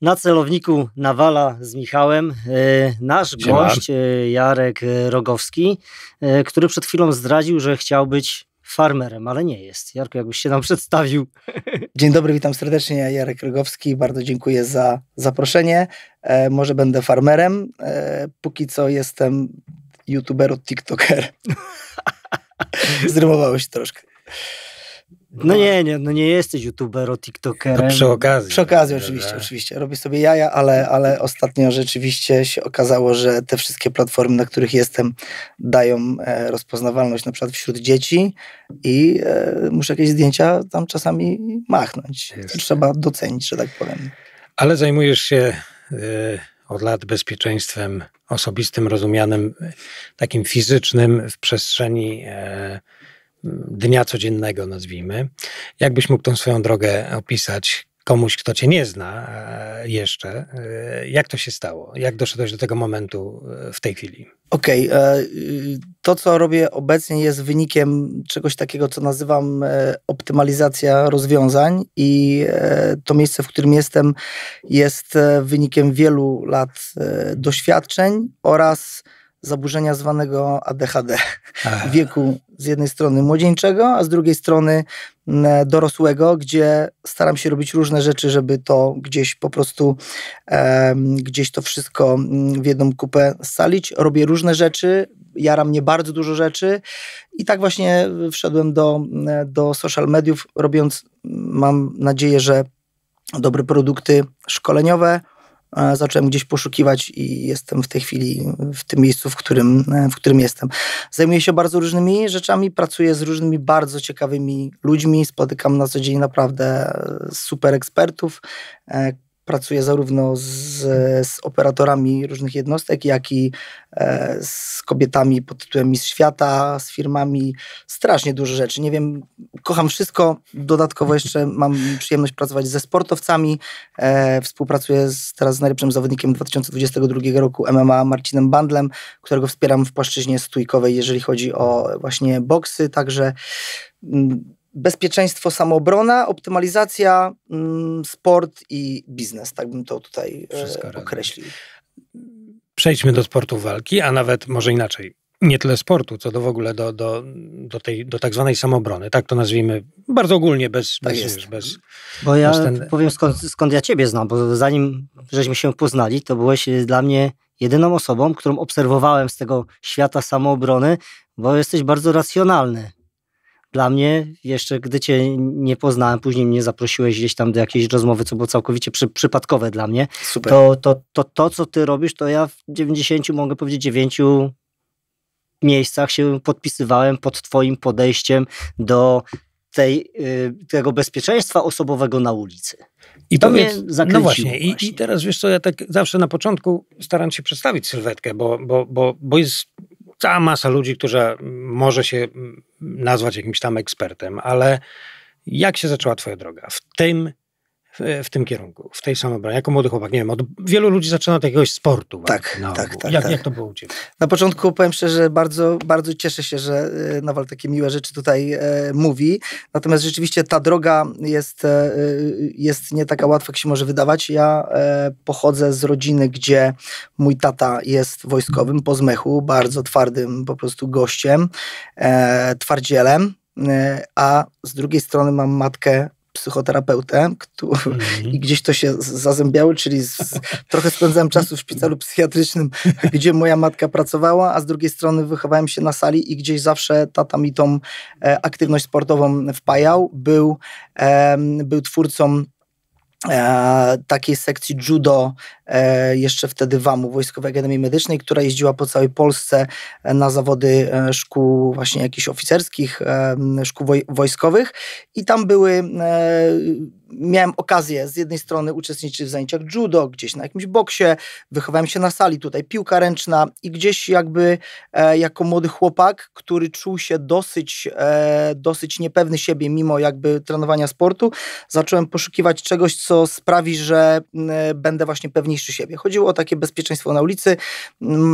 Na celowniku Nawala z Michałem e, nasz Siemar. gość e, Jarek Rogowski, e, który przed chwilą zdradził, że chciał być farmerem, ale nie jest. Jarku, jakbyś się nam przedstawił. Dzień dobry, witam serdecznie. Ja Jarek Rogowski, bardzo dziękuję za zaproszenie. może będę farmerem. póki co jestem youtuber od TikToker. Zrymowałeś się troszkę. No nie, nie, no nie jesteś youtuber, tiktokerem. No przy okazji. Przy okazji oczywiście, tak. oczywiście. Robię sobie jaja, ale, ale ostatnio rzeczywiście się okazało, że te wszystkie platformy, na których jestem, dają e, rozpoznawalność na przykład wśród dzieci i e, muszę jakieś zdjęcia tam czasami machnąć. Jest. Trzeba docenić, że tak powiem. Ale zajmujesz się e, od lat bezpieczeństwem osobistym, rozumianym takim fizycznym w przestrzeni dnia codziennego, nazwijmy. Jakbyś mógł tą swoją drogę opisać komuś, kto cię nie zna e, jeszcze? E, jak to się stało? Jak doszedłeś do tego momentu e, w tej chwili? Okej, okay. to co robię obecnie jest wynikiem czegoś takiego, co nazywam optymalizacja rozwiązań i to miejsce, w którym jestem jest wynikiem wielu lat doświadczeń oraz zaburzenia zwanego ADHD. Wieku z jednej strony młodzieńczego, a z drugiej strony dorosłego, gdzie staram się robić różne rzeczy, żeby to gdzieś po prostu e, gdzieś to wszystko w jedną kupę scalić. Robię różne rzeczy, jara mnie bardzo dużo rzeczy i tak właśnie wszedłem do, do social mediów, robiąc, mam nadzieję, że dobre produkty szkoleniowe, zacząłem gdzieś poszukiwać i jestem w tej chwili w tym miejscu, w którym, e, w którym jestem. Zajmuję się bardzo różnymi rzeczami, pracuję z różnymi bardzo ciekawymi ludźmi, spotykam na co dzień naprawdę e, super ekspertów, e, pracuję zarówno z, z, operatorami różnych jednostek, jak i e, z kobietami pod tytułem Miss Świata, z firmami. Strasznie dużo rzeczy. Nie wiem, kocham wszystko. Dodatkowo jeszcze mam przyjemność pracować ze sportowcami. E, współpracuję z, teraz z najlepszym zawodnikiem 2022 roku MMA, Marcinem Bandlem, którego wspieram w płaszczyźnie stójkowej, jeżeli chodzi o właśnie boksy. Także... Mm, bezpieczeństwo, samoobrona, optymalizacja, mm, sport i biznes. Tak bym to tutaj e, Wszystko określił. Przejdźmy do sportu walki, a nawet może inaczej. Nie tyle sportu, co do w ogóle do, do, do, tej, do tak zwanej samobrony. Tak to nazwijmy bardzo ogólnie, bez... Tak bez, jest. bez bo ja ten... powiem skąd, skąd ja ciebie znam, bo zanim żeśmy się poznali, to byłeś e, dla mnie jedyną osobą, którą obserwowałem z tego świata samoobrony, bo jesteś bardzo racjonalny dla mnie, jeszcze gdy cię nie poznałem, później mnie zaprosiłeś gdzieś tam do jakiejś rozmowy, co było całkowicie przy, przypadkowe dla mnie, Super. To, to, to to, co ty robisz, to ja w 90, mogę powiedzieć 9 miejscach się podpisywałem pod twoim podejściem do tej, y, tego bezpieczeństwa osobowego na ulicy. I to powiedz, mnie no zakręciło. No właśnie. I, I, teraz wiesz co, ja tak zawsze na początku staram się przedstawić sylwetkę, bo, bo, bo, bo jest cała masa ludzi, która może się mm, nazwać jakimś tam ekspertem, ale jak się zaczęła Twoja droga w tym w, w tym kierunku, w tej samej branży, jako młody chłopak. Nie wiem, od wielu ludzi zaczyna od jakiegoś sportu. Tak, tak, tak, tak, jak, tak. Jak to było u Ciebie? Na początku powiem szczerze, bardzo, bardzo cieszę się, że e, Nawal takie miłe rzeczy tutaj e, mówi. Natomiast rzeczywiście ta droga jest, e, e, jest nie taka łatwa, jak się może wydawać. Ja e, pochodzę z rodziny, gdzie mój tata jest wojskowym po zmechu, bardzo twardym po prostu gościem, e, twardzielem a z drugiej strony mam matkę psychoterapeutę który, mhm. i gdzieś to się zazębiały, czyli z, trochę spędzałem czasu w szpitalu psychiatrycznym, gdzie moja matka pracowała, a z drugiej strony wychowałem się na sali i gdzieś zawsze tata mi tą e, aktywność sportową wpajał. Był, e, był twórcą E, takiej sekcji judo e, jeszcze wtedy wamu Wojskowej Akademii Medycznej, która jeździła po całej Polsce e, na zawody e, szkół właśnie jakichś oficerskich, e, szkół woj wojskowych i tam były e, miałem okazję z jednej strony uczestniczyć w zajęciach judo, gdzieś na jakimś boksie, wychowałem się na sali tutaj, piłka ręczna i gdzieś jakby e, jako młody chłopak, który czuł się dosyć, e, dosyć niepewny siebie mimo jakby trenowania sportu, zacząłem poszukiwać czegoś, co sprawi, że e, będę właśnie pewniejszy siebie. Chodziło o takie bezpieczeństwo na ulicy,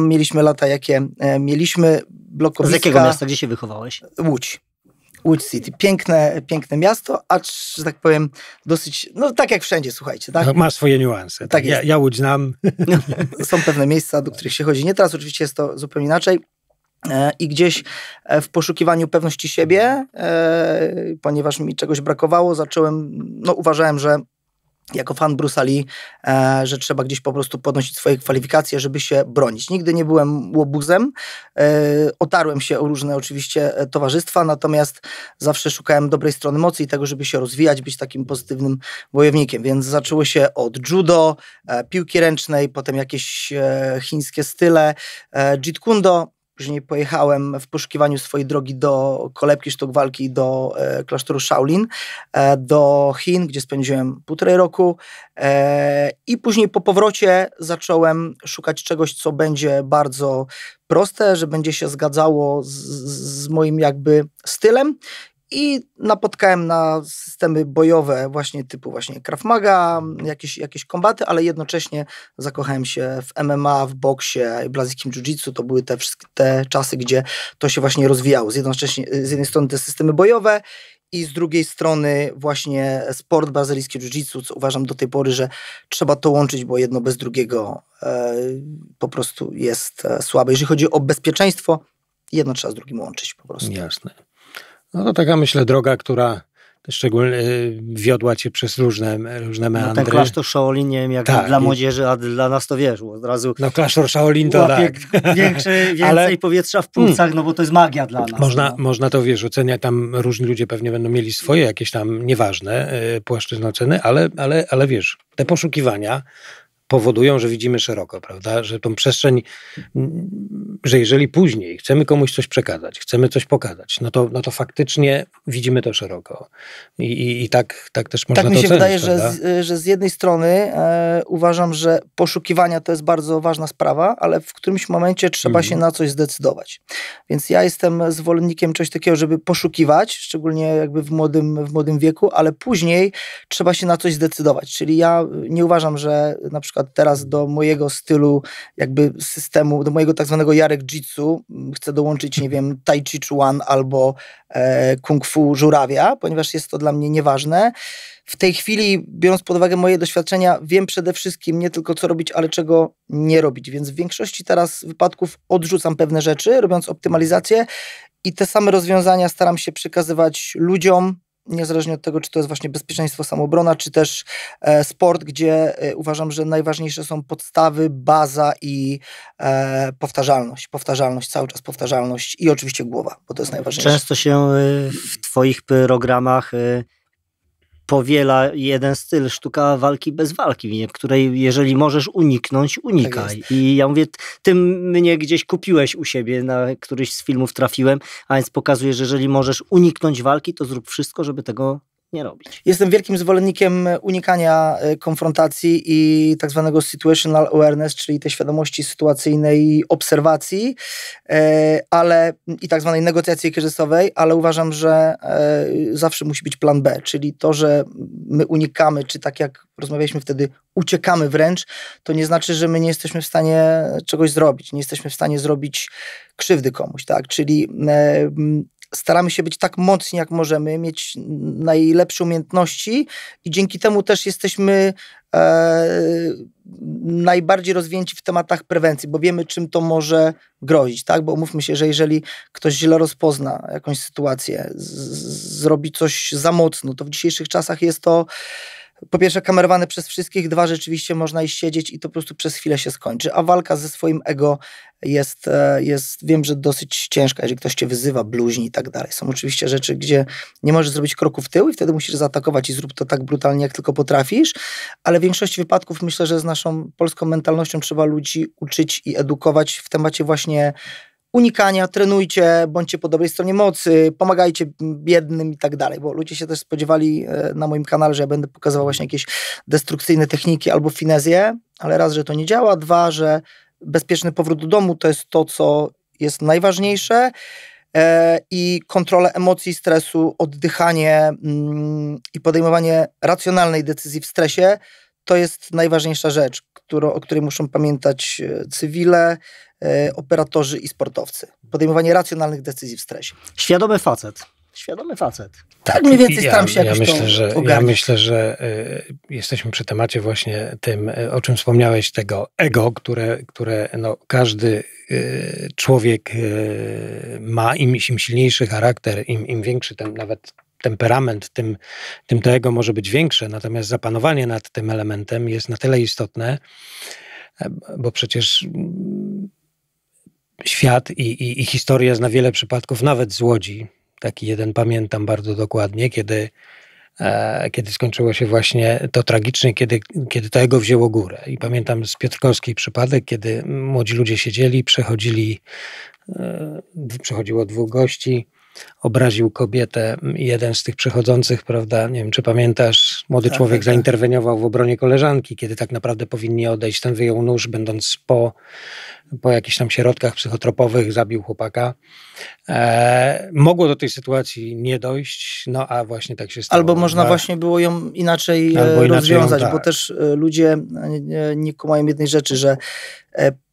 mieliśmy lata jakie e, mieliśmy, blokowiska. Z jakiego miasta, gdzie się wychowałeś? Łódź. Łódź City. Piękne, piękne miasto, acz, że tak powiem, dosyć, no tak jak wszędzie, słuchajcie. Tak? No, ma swoje niuanse. Tak ja, ja Łódź znam. No, są pewne miejsca, do których się chodzi. Nie teraz, oczywiście jest to zupełnie inaczej. E, I gdzieś e, w poszukiwaniu pewności siebie, e, ponieważ mi czegoś brakowało, zacząłem, no uważałem, że jako fan Brusali, e, że trzeba gdzieś po prostu podnosić swoje kwalifikacje, żeby się bronić. Nigdy nie byłem łobuzem, e, otarłem się o różne oczywiście e, towarzystwa, natomiast zawsze szukałem dobrej strony mocy i tego, żeby się rozwijać, być takim pozytywnym wojownikiem, więc zaczęło się od judo, piłki ręcznej, potem jakieś chińskie style, jeet kundo, Później pojechałem w poszukiwaniu swojej drogi do kolebki sztuk walki, do e, klasztoru Shaolin, e, do Chin, gdzie spędziłem półtorej roku. E, I później po powrocie zacząłem szukać czegoś, co będzie bardzo proste, że będzie się zgadzało z, z moim jakby stylem i napotkałem na systemy bojowe właśnie typu właśnie Krav Maga, jakieś, jakieś kombaty, ale jednocześnie zakochałem się w MMA, w boksie, blazykiem jiu-jitsu. To były te, te czasy, gdzie to się właśnie rozwijało. Z, z jednej strony te systemy bojowe i z drugiej strony właśnie sport brazylijski jiu-jitsu, co uważam do tej pory, że trzeba to łączyć, bo jedno bez drugiego e, po prostu jest e, słabe. Jeżeli chodzi o bezpieczeństwo, jedno trzeba z drugim łączyć po prostu. Jasne. No to taka myślę droga, która szczególnie y, wiodła cię przez różne, różne meandry. No ten klasztor Shaolin, nie wiem jak tak, dla młodzieży, a dla nas to wiesz, od razu no klasztor Shaolin to tak. większe, więcej Ale... powietrza w hmm. płucach, no bo to jest magia dla nas. Można, no. można to wiesz, oceniać, tam różni ludzie pewnie będą mieli swoje jakieś tam nieważne yy, płaszczyzny oceny, ale, ale, ale wiesz, te poszukiwania, powodują, że widzimy szeroko, prawda? Że tą przestrzeń, że jeżeli później chcemy komuś coś przekazać, chcemy coś pokazać, no to, no to faktycznie widzimy to szeroko. I, i, i tak, tak też można tak to Tak mi się ocenić, wydaje, że z, że z jednej strony e, uważam, że poszukiwania to jest bardzo ważna sprawa, ale w którymś momencie trzeba mhm. się na coś zdecydować. Więc ja jestem zwolennikiem czegoś takiego, żeby poszukiwać, szczególnie jakby w młodym, w młodym wieku, ale później trzeba się na coś zdecydować. Czyli ja nie uważam, że na przykład przykład teraz do mojego stylu, jakby systemu, do mojego tak zwanego Jarek Jitsu mm, chcę dołączyć, nie mhm. wiem, Tai Chi Chuan albo e, Kung Fu Żurawia, ponieważ jest to dla mnie nieważne. W tej chwili, biorąc pod uwagę moje doświadczenia, wiem przede wszystkim nie tylko co robić, ale czego nie robić. Więc w większości teraz wypadków odrzucam pewne rzeczy, robiąc optymalizację i te same rozwiązania staram się przekazywać ludziom, niezależnie od tego, czy to jest właśnie bezpieczeństwo, samobrona, czy też e, sport, gdzie e, uważam, że najważniejsze są podstawy, baza i e, powtarzalność. Powtarzalność, cały czas powtarzalność i oczywiście głowa, bo to jest najważniejsze. Często się w Twoich programach powiela jeden styl, sztuka walki bez walki, której jeżeli możesz uniknąć, tak unikaj. Tak I ja mówię, ty mnie gdzieś kupiłeś u siebie, na któryś z filmów trafiłem, a więc pokazuje, że jeżeli możesz uniknąć walki, to zrób wszystko, żeby tego nie robić. Jestem wielkim zwolennikiem unikania e, konfrontacji i tak zwanego situational awareness, czyli tej świadomości sytuacyjnej obserwacji, e, ale i tak zwanej negocjacji kryzysowej, ale uważam, że e, zawsze musi być plan B, czyli to, że my unikamy, czy tak jak rozmawialiśmy wtedy, uciekamy wręcz, to nie znaczy, że my nie jesteśmy w stanie czegoś zrobić, nie jesteśmy w stanie zrobić krzywdy komuś, tak? Czyli staramy się być tak mocni, jak możemy, mieć najlepsze umiejętności i dzięki temu też jesteśmy e, najbardziej rozwięci w tematach prewencji, bo wiemy, czym to może grozić, tak? Bo mówmy się, że jeżeli ktoś źle rozpozna jakąś sytuację, z- zrobi coś za mocno, to w dzisiejszych czasach jest to po pierwsze kamerowane przez wszystkich, dwa rzeczywiście można iść siedzieć i to po prostu przez chwilę się skończy, a walka ze swoim ego jest, e, jest wiem, że dosyć ciężka, jeżeli ktoś cię wyzywa, bluźni i tak dalej. Są oczywiście rzeczy, gdzie nie możesz zrobić kroku w tył i wtedy musisz zaatakować i zrób to tak brutalnie, jak tylko potrafisz, ale w większości wypadków myślę, że z naszą polską mentalnością trzeba ludzi uczyć i edukować w temacie właśnie unikania, trenujcie, bądźcie po dobrej stronie mocy, pomagajcie biednym i tak dalej, bo ludzie się też spodziewali e, na moim kanale, że ja będę pokazywał właśnie jakieś destrukcyjne techniki albo finezje, ale raz, że to nie działa, dwa, że bezpieczny powrót do domu to jest to, co jest najważniejsze e, i kontrolę emocji, stresu, oddychanie mm, i podejmowanie racjonalnej decyzji w stresie to jest najważniejsza rzecz, o której muszą pamiętać e, cywile, E, operatorzy i sportowcy. Podejmowanie racjonalnych decyzji w stresie. Świadomy facet. Świadomy facet. Tak, tak mniej więcej tam się ja, jakoś ja myślę, że, Ja myślę, że y, jesteśmy przy temacie właśnie tym, y, o czym wspomniałeś, tego ego, które, które no, każdy y, człowiek ma. Im, Im silniejszy charakter, im, im większy ten nawet temperament, tym, tym to ego może być większe. Natomiast zapanowanie nad tym elementem jest na tyle istotne, bo przecież świat i, i, i historia zna wiele przypadków, nawet z Łodzi. Taki jeden pamiętam bardzo dokładnie, kiedy e, kiedy skończyło się właśnie to tragicznie, kiedy, kiedy to jego wzięło górę. I pamiętam z Piotrkowskiej przypadek, kiedy młodzi ludzie siedzieli, przechodzili, e, przechodziło dwóch gości, obraził kobietę. Jeden z tych przechodzących, prawda, nie wiem, czy pamiętasz, młody tak, człowiek tak, tak. zainterweniował w obronie koleżanki, kiedy tak naprawdę powinni odejść. Ten wyjął nóż, będąc po, po jakichś tam środkach psychotropowych, zabił chłopaka. E, mogło do tej sytuacji nie dojść, no a właśnie tak się stało. Albo można tak. właśnie było ją inaczej, e, inaczej rozwiązać, ją, bo tak. też e, ludzie e, nie, nie kumają jednej rzeczy, że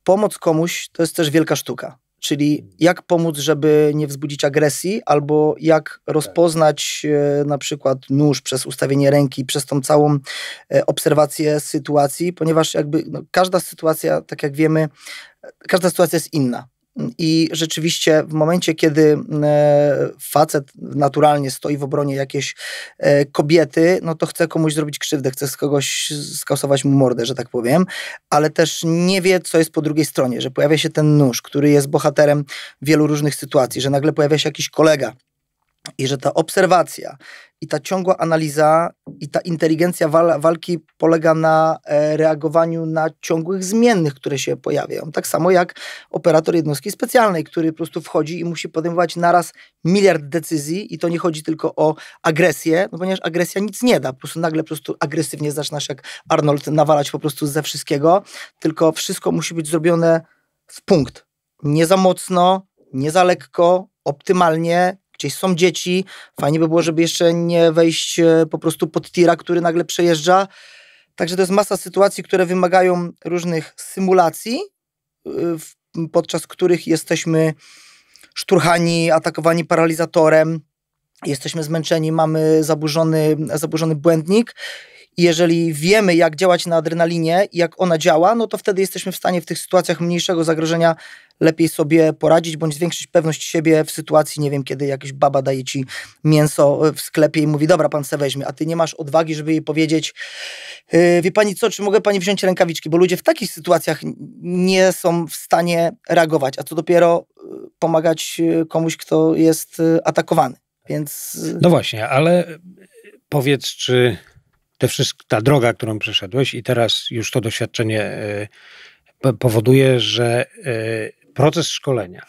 pomoc komuś to jest też wielka sztuka czyli jak pomóc, żeby nie wzbudzić agresji, albo jak rozpoznać e, na przykład nóż przez ustawienie ręki, przez tą całą e, obserwację sytuacji, ponieważ jakby no, każda sytuacja, tak jak wiemy, e, każda sytuacja jest inna. I rzeczywiście w momencie, kiedy e, facet naturalnie stoi w obronie jakiejś e, kobiety, no to chce komuś zrobić krzywdę, chce z kogoś skasować mu mordę, że tak powiem, ale też nie wie, co jest po drugiej stronie, że pojawia się ten nóż, który jest bohaterem wielu różnych sytuacji, że nagle pojawia się jakiś kolega, i że ta obserwacja i ta ciągła analiza i ta inteligencja wal walki polega na e, reagowaniu na ciągłych zmiennych, które się pojawiają. Tak samo jak operator jednostki specjalnej, który po prostu wchodzi i musi podejmować naraz miliard decyzji i to nie chodzi tylko o agresję, no ponieważ agresja nic nie da. Po prostu nagle po prostu agresywnie zaczynasz jak Arnold nawalać po prostu ze wszystkiego, tylko wszystko musi być zrobione w punkt. Nie za mocno, nie za lekko, optymalnie, gdzieś są dzieci. Fajnie by było, żeby jeszcze nie wejść e, po prostu pod tira, który nagle przejeżdża. Także to jest masa sytuacji, które wymagają różnych symulacji, e, podczas których jesteśmy szturchani, atakowani paralizatorem, jesteśmy zmęczeni, mamy zaburzony, zaburzony błędnik i jeżeli wiemy, jak działać na adrenalinie jak ona działa, no to wtedy jesteśmy w stanie w tych sytuacjach mniejszego zagrożenia lepiej sobie poradzić, bądź zwiększyć pewność siebie w sytuacji, nie wiem, kiedy jakaś baba daje ci mięso e, w sklepie i mówi, dobra, pan se weźmie, a ty nie masz odwagi, żeby jej powiedzieć, yy, wie pani co, czy mogę pani wziąć rękawiczki, bo ludzie w takich sytuacjach nie są w stanie reagować, a co dopiero e, pomagać e, komuś, kto jest atakowany, więc... No właśnie, ale powiedz, czy te wszystko, ta droga, którą przeszedłeś i teraz już to doświadczenie e, powoduje, że e, proces szkolenia,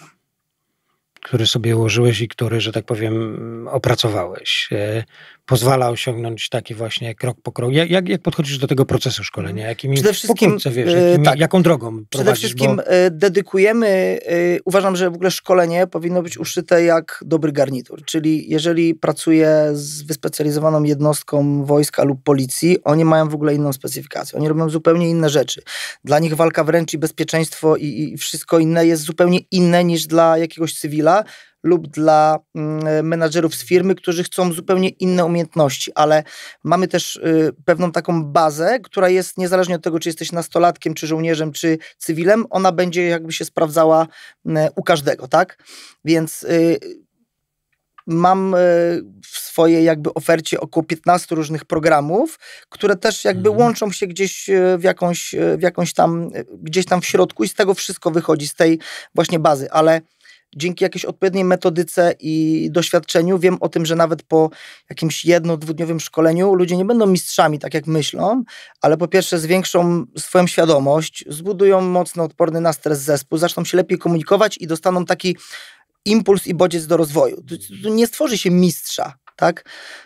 który sobie ułożyłeś i który, że tak powiem, opracowałeś, e, pozwala osiągnąć taki właśnie krok po kroku. Jak, jak, jak podchodzisz do tego procesu szkolenia? Mhm. Jakimi, przede wszystkim, pokrótce, wiesz, e, jakimi, tak, jaką drogą Przede wszystkim bo... E, dedykujemy, e, uważam, że w ogóle szkolenie powinno być uszyte jak dobry garnitur, czyli jeżeli pracuję z wyspecjalizowaną jednostką wojska lub policji, oni mają w ogóle inną specyfikację, oni robią zupełnie inne rzeczy. Dla nich walka wręcz i bezpieczeństwo i, i wszystko inne jest zupełnie inne niż dla jakiegoś cywila, lub dla mm, menadżerów z firmy, którzy chcą zupełnie inne umiejętności, ale mamy też y, pewną taką bazę, która jest niezależnie od tego, czy jesteś nastolatkiem, czy żołnierzem, czy cywilem, ona będzie jakby się sprawdzała mm, u każdego, tak? Więc y, mam y, w swojej jakby ofercie około 15 różnych programów, które też jakby mhm. łączą się gdzieś w jakąś, w jakąś tam, gdzieś tam w środku i z tego wszystko wychodzi, z tej właśnie bazy, ale dzięki jakiejś odpowiedniej metodyce i doświadczeniu wiem o tym, że nawet po jakimś jedno, dwudniowym szkoleniu ludzie nie będą mistrzami, tak jak myślą, ale po pierwsze zwiększą swoją świadomość, zbudują mocno odporny na stres zespół, zaczną się lepiej komunikować i dostaną taki impuls i bodziec do rozwoju. Tu nie stworzy się mistrza, tak?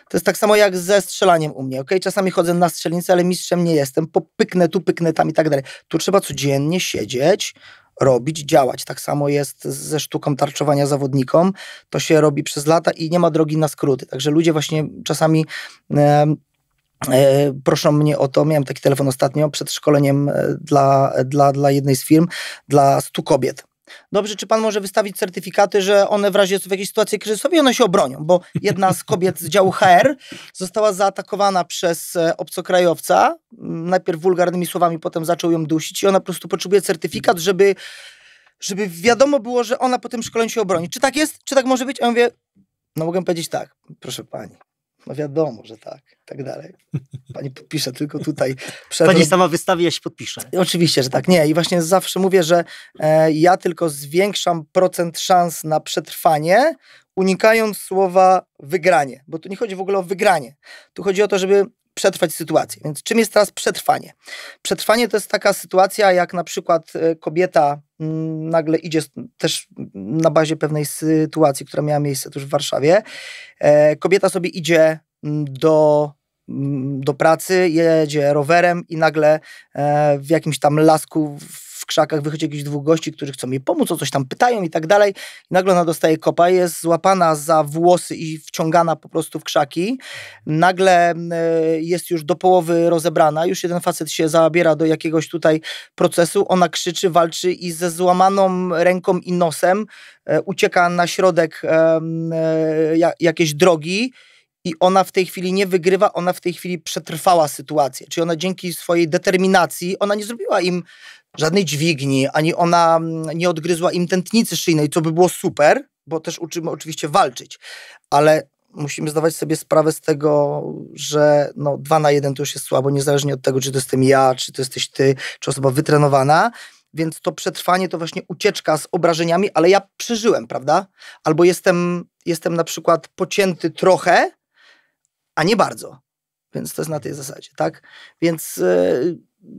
To jest tak samo jak ze strzelaniem u mnie, ok? Czasami chodzę na strzelnicę, ale mistrzem nie jestem, popyknę tu, pyknę tam i tak dalej. Tu trzeba codziennie siedzieć, robić, działać. Tak samo jest ze sztuką tarczowania zawodnikom. To się robi przez lata i nie ma drogi na skróty. Także ludzie właśnie czasami. E, proszą mnie o to, miałem taki telefon ostatnio przed szkoleniem e, dla, dla, dla jednej z firm, dla stu kobiet Dobrze, czy pan może wystawić certyfikaty, że one w razie w jakiejś sytuacji kryzysowej one się obronią, bo jedna z kobiet z działu HR została zaatakowana przez e, obcokrajowca, najpierw wulgarnymi słowami, potem zaczął ją dusić i ona po prostu potrzebuje certyfikat, żeby, żeby wiadomo było, że ona po tym szkoleniu się obroni. Czy tak jest? Czy tak może być? A ja mówię, no mogę powiedzieć tak, proszę pani, no wiadomo, że tak, tak dalej. Pani podpisze tylko tutaj. Pani sama wystawi, ja się podpiszę. Oczywiście, że tak. Nie, i właśnie zawsze mówię, że e, ja tylko zwiększam procent szans na przetrwanie, unikając słowa wygranie, bo tu nie chodzi w ogóle o wygranie. Tu chodzi o to, żeby przetrwać sytuację. Więc czym jest teraz przetrwanie? Przetrwanie to jest taka sytuacja, jak na przykład e, kobieta nagle idzie też na bazie pewnej sytuacji, która miała miejsce tuż w Warszawie. E, kobieta sobie idzie do do pracy, jedzie rowerem i nagle e, w jakimś tam lasku w krzakach wychodzi jakiś dwóch gości, którzy chcą mi pomóc, o coś tam pytają i tak dalej. nagle ona dostaje kopa, jest złapana za włosy i wciągana po prostu w krzaki. Nagle e, jest już do połowy rozebrana, już jeden facet się zabiera do jakiegoś tutaj procesu, ona krzyczy, walczy i ze złamaną ręką i nosem e, ucieka na środek e, jakiejś drogi i ona w tej chwili nie wygrywa, ona w tej chwili przetrwała sytuację. Czyli ona dzięki swojej determinacji, ona nie zrobiła im żadnej dźwigni, ani ona mm, nie odgryzła im tętnicy szyjnej, co by było super, bo też uczymy oczywiście walczyć, ale musimy zdawać sobie sprawę z tego, że no, dwa na jeden to już jest słabo, niezależnie od tego, czy to jestem ja, czy to jesteś ty, czy osoba wytrenowana. Więc to przetrwanie to właśnie ucieczka z obrażeniami, ale ja przeżyłem, prawda? Albo jestem, jestem na przykład pocięty trochę, a nie bardzo. Więc to jest na tej zasadzie, tak? Więc e,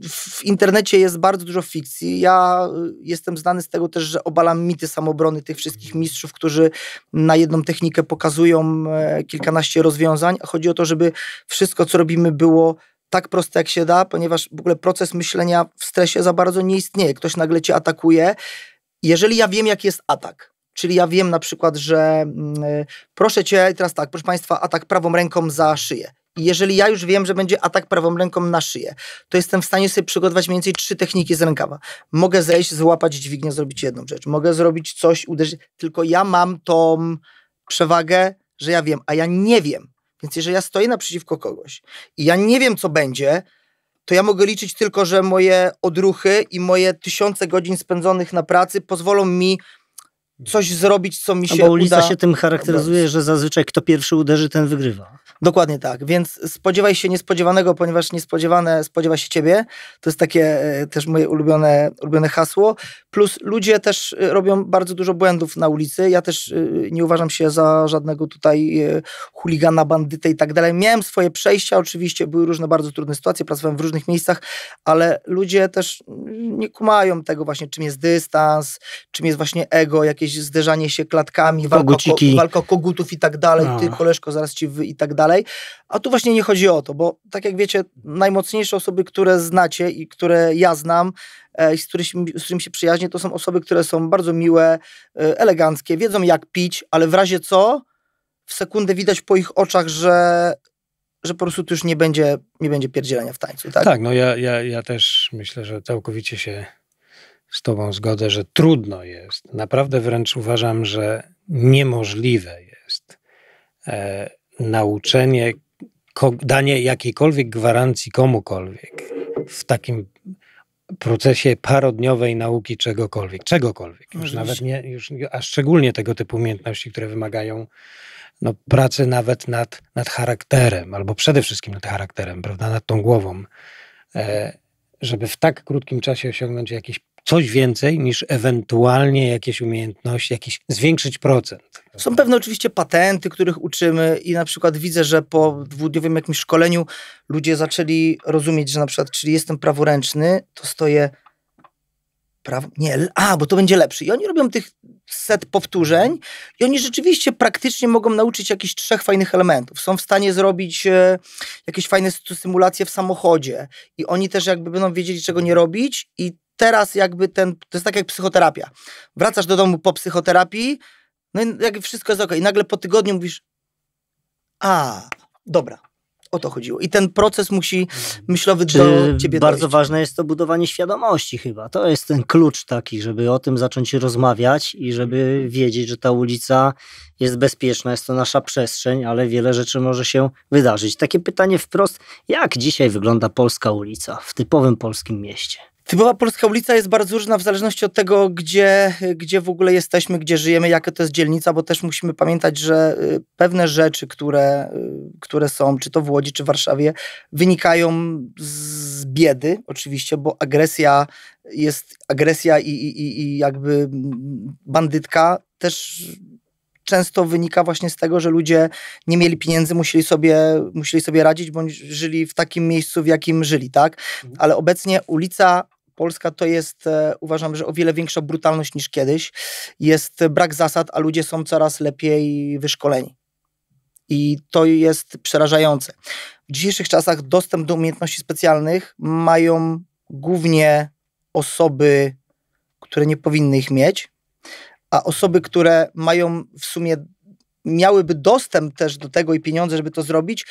w internecie jest bardzo dużo fikcji. Ja e, jestem znany z tego też, że obalam mity samobrony tych wszystkich mistrzów, którzy na jedną technikę pokazują e, kilkanaście rozwiązań. Chodzi o to, żeby wszystko, co robimy, było tak proste, jak się da, ponieważ w ogóle proces myślenia w stresie za bardzo nie istnieje. Ktoś nagle cię atakuje. Jeżeli ja wiem, jaki jest atak, Czyli ja wiem na przykład, że yy, proszę cię, teraz tak, proszę Państwa, atak prawą ręką za szyję jeżeli ja już wiem, że będzie atak prawą ręką na szyję, to jestem w stanie sobie przygotować mniej więcej trzy techniki z rękawa. Mogę zejść, złapać dźwignię, zrobić jedną rzecz. Mogę zrobić coś, uderzyć. Tylko ja mam tą przewagę, że ja wiem, a ja nie wiem. Więc jeżeli ja stoję naprzeciwko kogoś i ja nie wiem, co będzie, to ja mogę liczyć tylko, że moje odruchy i moje tysiące godzin spędzonych na pracy pozwolą mi coś zrobić, co mi no się uda. bo ulica uda. się tym charakteryzuje, że zazwyczaj kto pierwszy uderzy, ten wygrywa. Dokładnie tak, więc spodziewaj się niespodziewanego, ponieważ niespodziewane spodziewa się ciebie. To jest takie e, też moje ulubione, ulubione hasło. Plus ludzie też e, robią bardzo dużo błędów na ulicy. Ja też e, nie uważam się za żadnego tutaj chuligana, bandytę i tak dalej. Miałem swoje przejścia, oczywiście były różne bardzo trudne sytuacje, pracowałem w różnych miejscach, ale ludzie też nie kumają tego właśnie, czym jest dystans, czym jest właśnie ego, jakieś zderzanie się klatkami, walka, ko, walka kogutów i tak dalej. Ty koleżko, zaraz ci wy i tak dalej dalej. A tu właśnie nie chodzi o to, bo tak jak wiecie, najmocniejsze osoby, które znacie i które ja znam e, z, z którymi się przyjaźnię, to są osoby, które są bardzo miłe, e, eleganckie, wiedzą jak pić, ale w razie co, w sekundę widać po ich oczach, że, że po prostu tu już nie będzie, nie będzie pierdzielenia w tańcu, tak? Tak, no ja, ja, ja też myślę, że całkowicie się z Tobą zgodzę, że trudno jest. Naprawdę wręcz uważam, że niemożliwe jest e, nauczenie, danie jakiejkolwiek gwarancji komukolwiek w takim procesie parodniowej nauki czegokolwiek, czegokolwiek, już nawet nie, już, a szczególnie tego typu umiejętności, które wymagają no, pracy nawet nad, nad charakterem, albo przede wszystkim nad charakterem, prawda, nad tą głową, e, żeby w tak krótkim czasie osiągnąć jakiś coś więcej niż ewentualnie jakieś umiejętności, jakiś zwiększyć procent. Są pewne oczywiście patenty, których uczymy i na przykład widzę, że po dwudniowym jakimś szkoleniu ludzie zaczęli rozumieć, że na przykład, czyli jestem praworęczny, to stoję prawo, nie, a, bo to będzie lepszy. I oni robią tych set powtórzeń i oni rzeczywiście praktycznie mogą nauczyć jakichś trzech fajnych elementów. Są w stanie zrobić e, jakieś fajne symulacje w samochodzie i oni też jakby będą wiedzieli, czego nie robić i teraz jakby ten, to jest tak jak psychoterapia. Wracasz do domu po psychoterapii, no i jak wszystko jest ok. I nagle po tygodniu mówisz, a, dobra, o to chodziło. I ten proces musi myślowy Czy do ciebie Bardzo dojść. ważne jest to budowanie świadomości chyba. To jest ten klucz taki, żeby o tym zacząć rozmawiać i żeby mhm. wiedzieć, że ta ulica jest bezpieczna, jest to nasza przestrzeń, ale wiele rzeczy może się wydarzyć. Takie pytanie wprost, jak dzisiaj wygląda polska ulica w typowym polskim mieście? Typowa polska ulica jest bardzo różna w zależności od tego, gdzie, gdzie w ogóle jesteśmy, gdzie żyjemy, jaka to jest dzielnica, bo też musimy pamiętać, że y, pewne rzeczy, które, y, które są, czy to w Łodzi, czy w Warszawie, wynikają z biedy, oczywiście, bo agresja jest agresja i, i, i jakby bandytka też często wynika właśnie z tego, że ludzie nie mieli pieniędzy, musieli sobie, musieli sobie radzić, bądź żyli w takim miejscu, w jakim żyli, tak? Mhm. Ale obecnie ulica Polska to jest, e, uważam, że o wiele większa brutalność niż kiedyś. Jest brak zasad, a ludzie są coraz lepiej wyszkoleni. I to jest przerażające. W dzisiejszych czasach dostęp do umiejętności specjalnych mają głównie osoby, które nie powinny ich mieć, a osoby, które mają w sumie miałyby dostęp też do tego i pieniądze, żeby to zrobić.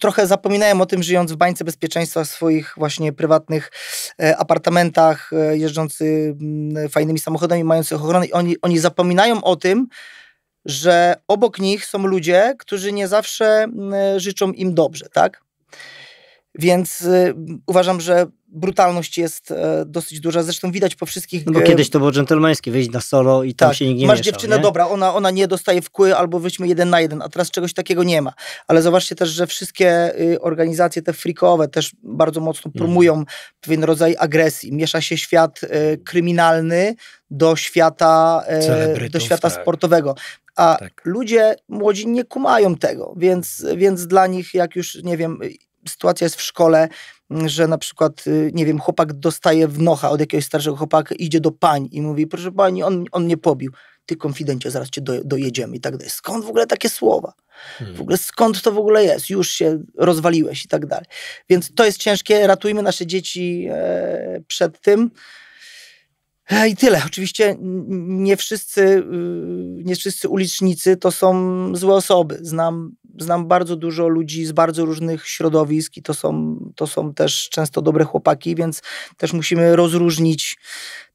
Trochę zapominają o tym, żyjąc w bańce bezpieczeństwa w swoich właśnie prywatnych e, apartamentach, e, jeżdżący mm, fajnymi samochodami, mających ochronę. I oni, oni zapominają o tym, że obok nich są ludzie, którzy nie zawsze mm, e, życzą im dobrze, tak? Więc y, uważam, że brutalność jest e, dosyć duża. Zresztą widać po wszystkich. No bo e, kiedyś to było dżentelmeńskie, wyjść na solo i tam tak, się nikt nie Masz mieszał, dziewczynę, nie? dobra, ona, ona nie dostaje wkły albo wyjdźmy jeden na jeden, a teraz czegoś takiego nie ma. Ale zobaczcie też, że wszystkie y, organizacje te freakowe też bardzo mocno mhm. promują mhm. pewien rodzaj agresji. Miesza się świat e, kryminalny do świata, do świata tak. sportowego. A tak. ludzie młodzi nie kumają tego, więc, więc dla nich, jak już, nie wiem, sytuacja jest w szkole, że na przykład, y, nie wiem, chłopak dostaje wnocha od jakiegoś starszego chłopaka, idzie do pań i mówi, proszę pani, on, on mnie pobił. Ty, konfidencie, zaraz cię do, dojedziemy i tak dalej. Skąd w ogóle takie słowa? W ogóle hmm. skąd to w ogóle jest? Już się rozwaliłeś i tak dalej. Więc to jest ciężkie. Ratujmy nasze dzieci e, przed tym. E, I tyle. Oczywiście nie wszyscy, y, nie wszyscy ulicznicy to są złe osoby. Znam znam bardzo dużo ludzi z bardzo różnych środowisk i to są, to są też często dobre chłopaki, więc też musimy rozróżnić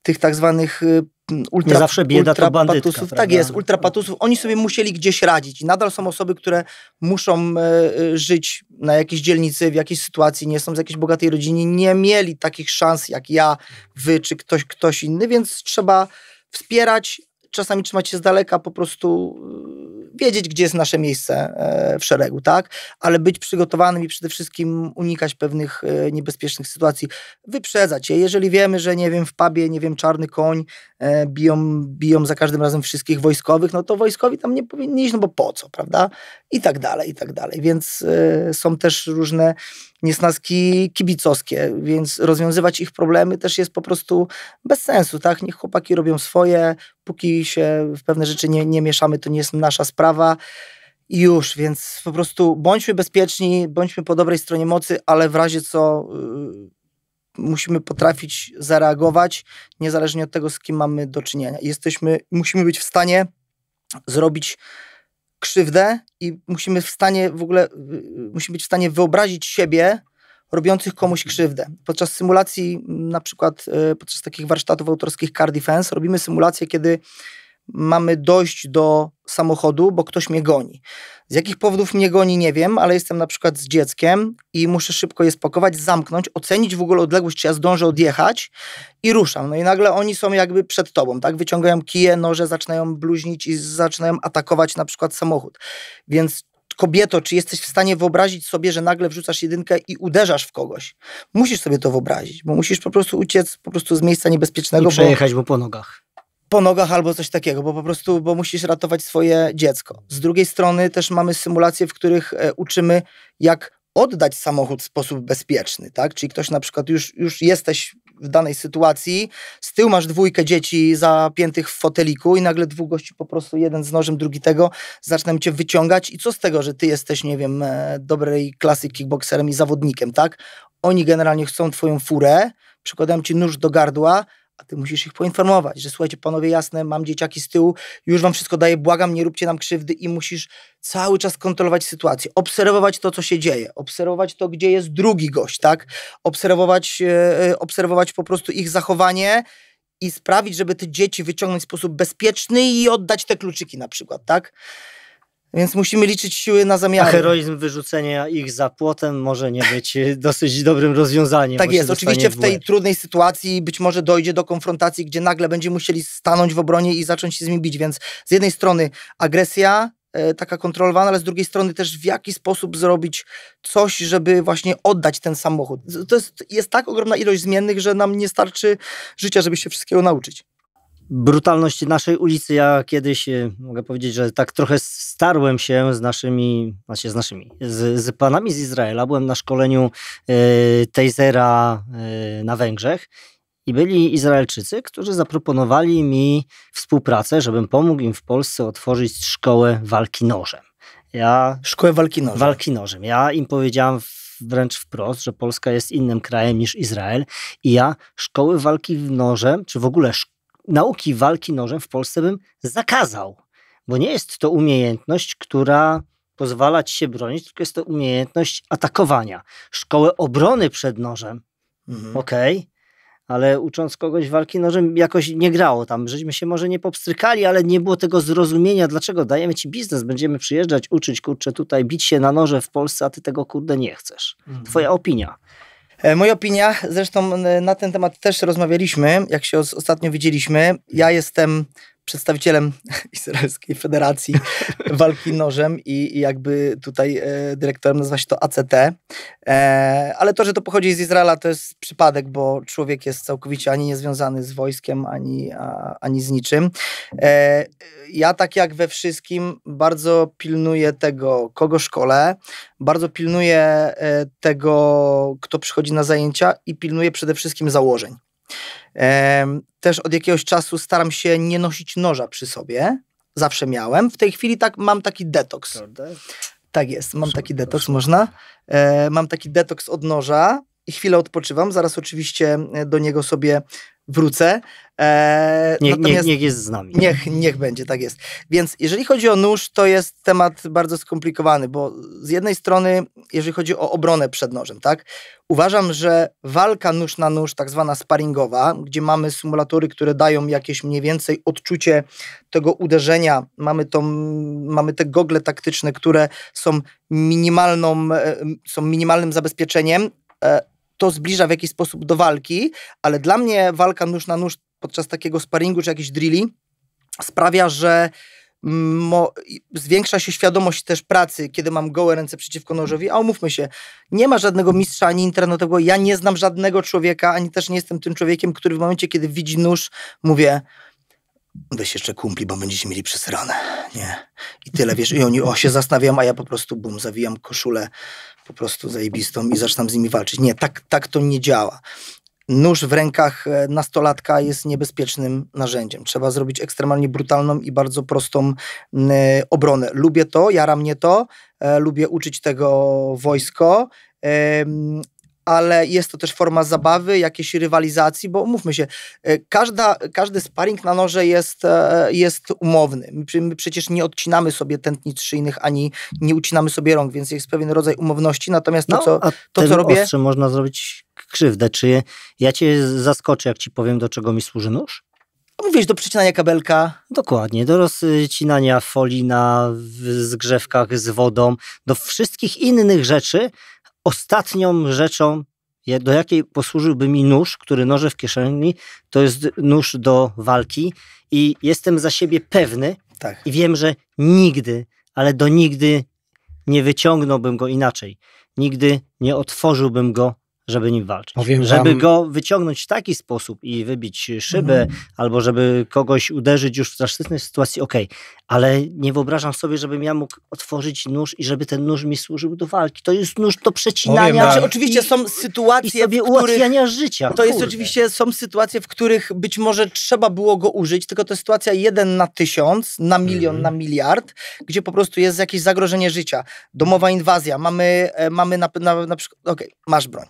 tych tak zwanych y, ultra, Nie zawsze bieda ultra to bandytka, patusów. Tak jest, ultrapatusów. Oni sobie musieli gdzieś radzić. Nadal są osoby, które muszą e, e, żyć na jakiejś dzielnicy, w jakiejś sytuacji, nie są z jakiejś bogatej rodziny, nie mieli takich szans jak ja, wy czy ktoś, ktoś inny, więc trzeba wspierać, czasami trzymać się z daleka, po prostu wiedzieć, gdzie jest nasze miejsce e, w szeregu, tak? Ale być przygotowanym i przede wszystkim unikać pewnych e, niebezpiecznych sytuacji, wyprzedzać je. Jeżeli wiemy, że nie wiem, w pubie, nie wiem, czarny koń e, biją, biją za każdym razem wszystkich wojskowych, no to wojskowi tam nie powinni iść, no bo po co, prawda? I tak dalej, i tak dalej. Więc są też różne niesnaski kibicowskie, więc rozwiązywać ich problemy też jest po prostu bez sensu, tak? Niech chłopaki robią swoje, póki się w pewne rzeczy nie, nie mieszamy, to nie jest nasza sprawa. I już, więc po prostu bądźmy bezpieczni, bądźmy po dobrej stronie mocy, ale w razie co yy, musimy potrafić zareagować, niezależnie od tego, z kim mamy do czynienia. Jesteśmy, musimy być w stanie zrobić krzywdę i musimy w stanie w ogóle, y, y, musimy być w stanie wyobrazić siebie robiących komuś krzywdę. Podczas symulacji, na przykład y, podczas takich warsztatów autorskich Car Defense, robimy symulację, kiedy mamy dojść do samochodu, bo ktoś mnie goni. Z jakich powodów mnie goni, nie wiem, ale jestem na przykład z dzieckiem i muszę szybko je spakować, zamknąć, ocenić w ogóle odległość, czy ja zdążę odjechać i ruszam. No i nagle oni są jakby przed tobą, tak? Wyciągają kije, noże, zaczynają bluźnić i zaczynają atakować na przykład samochód. Więc kobieto, czy jesteś w stanie wyobrazić sobie, że nagle wrzucasz jedynkę i uderzasz w kogoś? Musisz sobie to wyobrazić, bo musisz po prostu uciec po prostu z miejsca niebezpiecznego. I przejechać bo... mu po nogach po nogach albo coś takiego, bo po prostu bo musisz ratować swoje dziecko. Z drugiej strony też mamy symulacje, w których e, uczymy, jak oddać samochód w sposób bezpieczny, tak? Czyli ktoś na przykład już, już jesteś w danej sytuacji, z tyłu masz dwójkę dzieci zapiętych w foteliku i nagle dwóch gości po prostu jeden z nożem, drugi tego, zaczną cię wyciągać i co z tego, że ty jesteś, nie wiem, e, dobrej klasy kickboxerem i zawodnikiem, tak? Oni generalnie chcą twoją furę, przykładają ci nóż do gardła, a ty musisz ich poinformować, że słuchajcie, panowie, jasne, mam dzieciaki z tyłu, już wam wszystko daję, błagam, nie róbcie nam krzywdy i musisz cały czas kontrolować sytuację, obserwować to, co się dzieje, obserwować to, gdzie jest drugi gość, tak? Obserwować, yy, obserwować po prostu ich zachowanie i sprawić, żeby te dzieci wyciągnąć w sposób bezpieczny i oddać te kluczyki na przykład, tak? Więc musimy liczyć siły na zamiary. A heroizm wyrzucenia ich za płotem może nie być dosyć dobrym rozwiązaniem. Tak jest. Oczywiście w tej trudnej sytuacji być może dojdzie do konfrontacji, gdzie nagle będziemy musieli stanąć w obronie i zacząć się z nimi bić. Więc z jednej strony agresja, e, taka kontrolowana, ale z drugiej strony też w jaki sposób zrobić coś, żeby właśnie oddać ten samochód. To jest, jest tak ogromna ilość zmiennych, że nam nie starczy życia, żeby się wszystkiego nauczyć brutalność naszej ulicy. Ja kiedyś e, mogę powiedzieć, że tak trochę starłem się z naszymi, znaczy z naszymi, z, z panami z Izraela. Byłem na szkoleniu y, e, Tejzera y, e, na Węgrzech i byli Izraelczycy, którzy zaproponowali mi współpracę, żebym pomógł im w Polsce otworzyć szkołę walki nożem. Ja, szkołę walki nożem. Walki nożem. Ja im powiedziałam wręcz wprost, że Polska jest innym krajem niż Izrael i ja szkoły walki nożem, czy w ogóle szkoły nauki walki nożem w Polsce bym zakazał, bo nie jest to umiejętność, która pozwala ci się bronić, tylko jest to umiejętność atakowania. Szkołę obrony przed nożem, mhm. okej, okay, ale ucząc kogoś walki nożem jakoś nie grało tam. Żeśmy się może nie popstrykali, ale nie było tego zrozumienia, dlaczego dajemy ci biznes, będziemy przyjeżdżać, uczyć, kurczę, tutaj bić się na noże w Polsce, a ty tego, kurde, nie chcesz. Mhm. Twoja opinia. E, moja opinia, zresztą e, na ten temat też rozmawialiśmy, jak się ostatnio widzieliśmy. Ja jestem przedstawicielem Izraelskiej Federacji Walki Nożem i, i jakby tutaj e, dyrektorem nazywa się to ACT. E, ale to, że to pochodzi z Izraela, to jest przypadek, bo człowiek jest całkowicie ani niezwiązany z wojskiem, ani, a, ani z niczym. E, ja tak jak we wszystkim bardzo pilnuję tego, kogo szkole, bardzo pilnuję e, tego, kto przychodzi na zajęcia i pilnuję przede wszystkim założeń. Też od jakiegoś czasu staram się nie nosić noża przy sobie. Zawsze miałem. W tej chwili tak mam taki detoks. Tak jest, mam taki detoks, można. E, mam taki detoks od noża i chwilę odpoczywam. Zaraz oczywiście e, do niego sobie wrócę. E, niech, niech, niech, jest z nami. Niech, niech będzie, tak jest. Więc jeżeli chodzi o nóż, to jest temat bardzo skomplikowany, bo z jednej strony, jeżeli chodzi o obronę przed nożem, tak, uważam, że walka nóż na nóż, tak zwana sparringowa, gdzie mamy symulatory, które dają jakieś mniej więcej odczucie tego uderzenia, mamy, tą, mamy te gogle taktyczne, które są minimalną, e, są minimalnym zabezpieczeniem, e, to zbliża w jakiś sposób do walki, ale dla mnie walka nóż na nóż podczas takiego sparringu czy jakiejś drilli sprawia, że mm, mo, zwiększa się świadomość też pracy, kiedy mam gołe ręce przeciwko nożowi, a umówmy się, nie ma żadnego mistrza ani internetowego, ja nie znam żadnego człowieka, ani też nie jestem tym człowiekiem, który w momencie, kiedy widzi nóż, mówię weź jeszcze kumpli, bo będziecie mieli przesrane, nie? I tyle, wiesz, i oni o, się zastanawiają, a ja po prostu, bum, zawijam koszulę, po prostu zajebistą i zaczynam z nimi walczyć. Nie, tak, tak to nie działa. Nóż w rękach e, nastolatka jest niebezpiecznym narzędziem. Trzeba zrobić ekstremalnie brutalną i bardzo prostą obronę. Lubię to, jara mnie to, e, lubię uczyć tego wojsko ale jest to też forma zabawy, jakiejś rywalizacji, bo umówmy się, e, każda, każdy sparring na noże jest, e, jest umowny. My, my przecież nie odcinamy sobie tętnic szyjnych, ani nie ucinamy sobie rąk, więc jest pewien rodzaj umowności, natomiast to, no, co, to, co robię... ostrze można zrobić krzywdę. Czy ja cię zaskoczę, jak ci powiem, do czego mi służy nóż? Mówisz do przecinania kabelka. Dokładnie, do rozcinania folii na zgrzewkach z wodą, do wszystkich innych rzeczy, ostatnią rzeczą, do jakiej posłużyłby mi nóż, który noże w kieszeni, to jest nóż do walki i jestem za siebie pewny tak. i wiem, że nigdy, ale do nigdy nie wyciągnąłbym go inaczej. Nigdy nie otworzyłbym go, żeby nim walczyć. Powiem żeby wam... go wyciągnąć w taki sposób i wybić szybę, mhm. albo żeby kogoś uderzyć już w straszliwej sytuacji, okej, okay ale nie wyobrażam sobie, żebym ja mógł otworzyć nóż i żeby ten nóż mi służył do walki. To jest nóż do przecinania. Znaczy, oczywiście są sytuacje, i sobie w których, życia. To Kurde. jest oczywiście, są sytuacje, w których być może trzeba było go użyć, tylko to jest sytuacja jeden na tysiąc, na milion, mhm. na miliard, gdzie po prostu jest jakieś zagrożenie życia. Domowa inwazja, mamy, e, mamy na, na, na przykład, okej, okay, masz broń,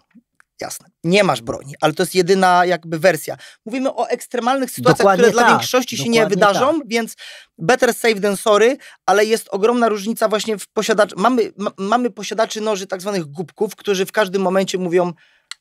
Jasne. Nie masz broni, ale to jest jedyna jakby wersja. Mówimy o ekstremalnych sytuacjach, Dokładnie które tak. dla większości Dokładnie się nie wydarzą, tak. więc better safe than sorry, ale jest ogromna różnica właśnie w posiadaczy. Mamy, mamy posiadaczy noży tak zwanych gubków, którzy w każdym momencie mówią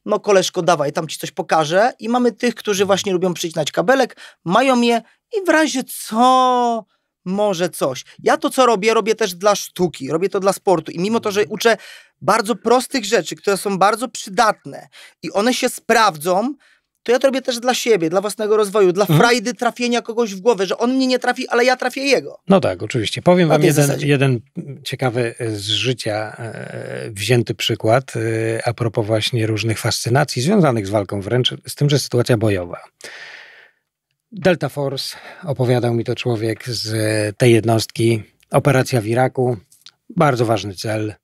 no koleżko dawaj, tam ci coś pokażę i mamy tych, którzy właśnie lubią przycinać kabelek, mają je i w razie co może coś. Ja to, co robię, robię też dla sztuki, robię to dla sportu. I mimo to, że uczę bardzo prostych rzeczy, które są bardzo przydatne i one się sprawdzą, to ja to robię też dla siebie, dla własnego rozwoju, dla mhm. frajdy trafienia kogoś w głowę, że on mnie nie trafi, ale ja trafię jego. No tak, oczywiście. Powiem wam jeden, jeden ciekawy e, z życia e, wzięty przykład e, a propos właśnie różnych fascynacji związanych z walką wręcz, z tym, że sytuacja bojowa. Delta Force, opowiadał mi to człowiek z tej jednostki. Operacja w Iraku, bardzo ważny cel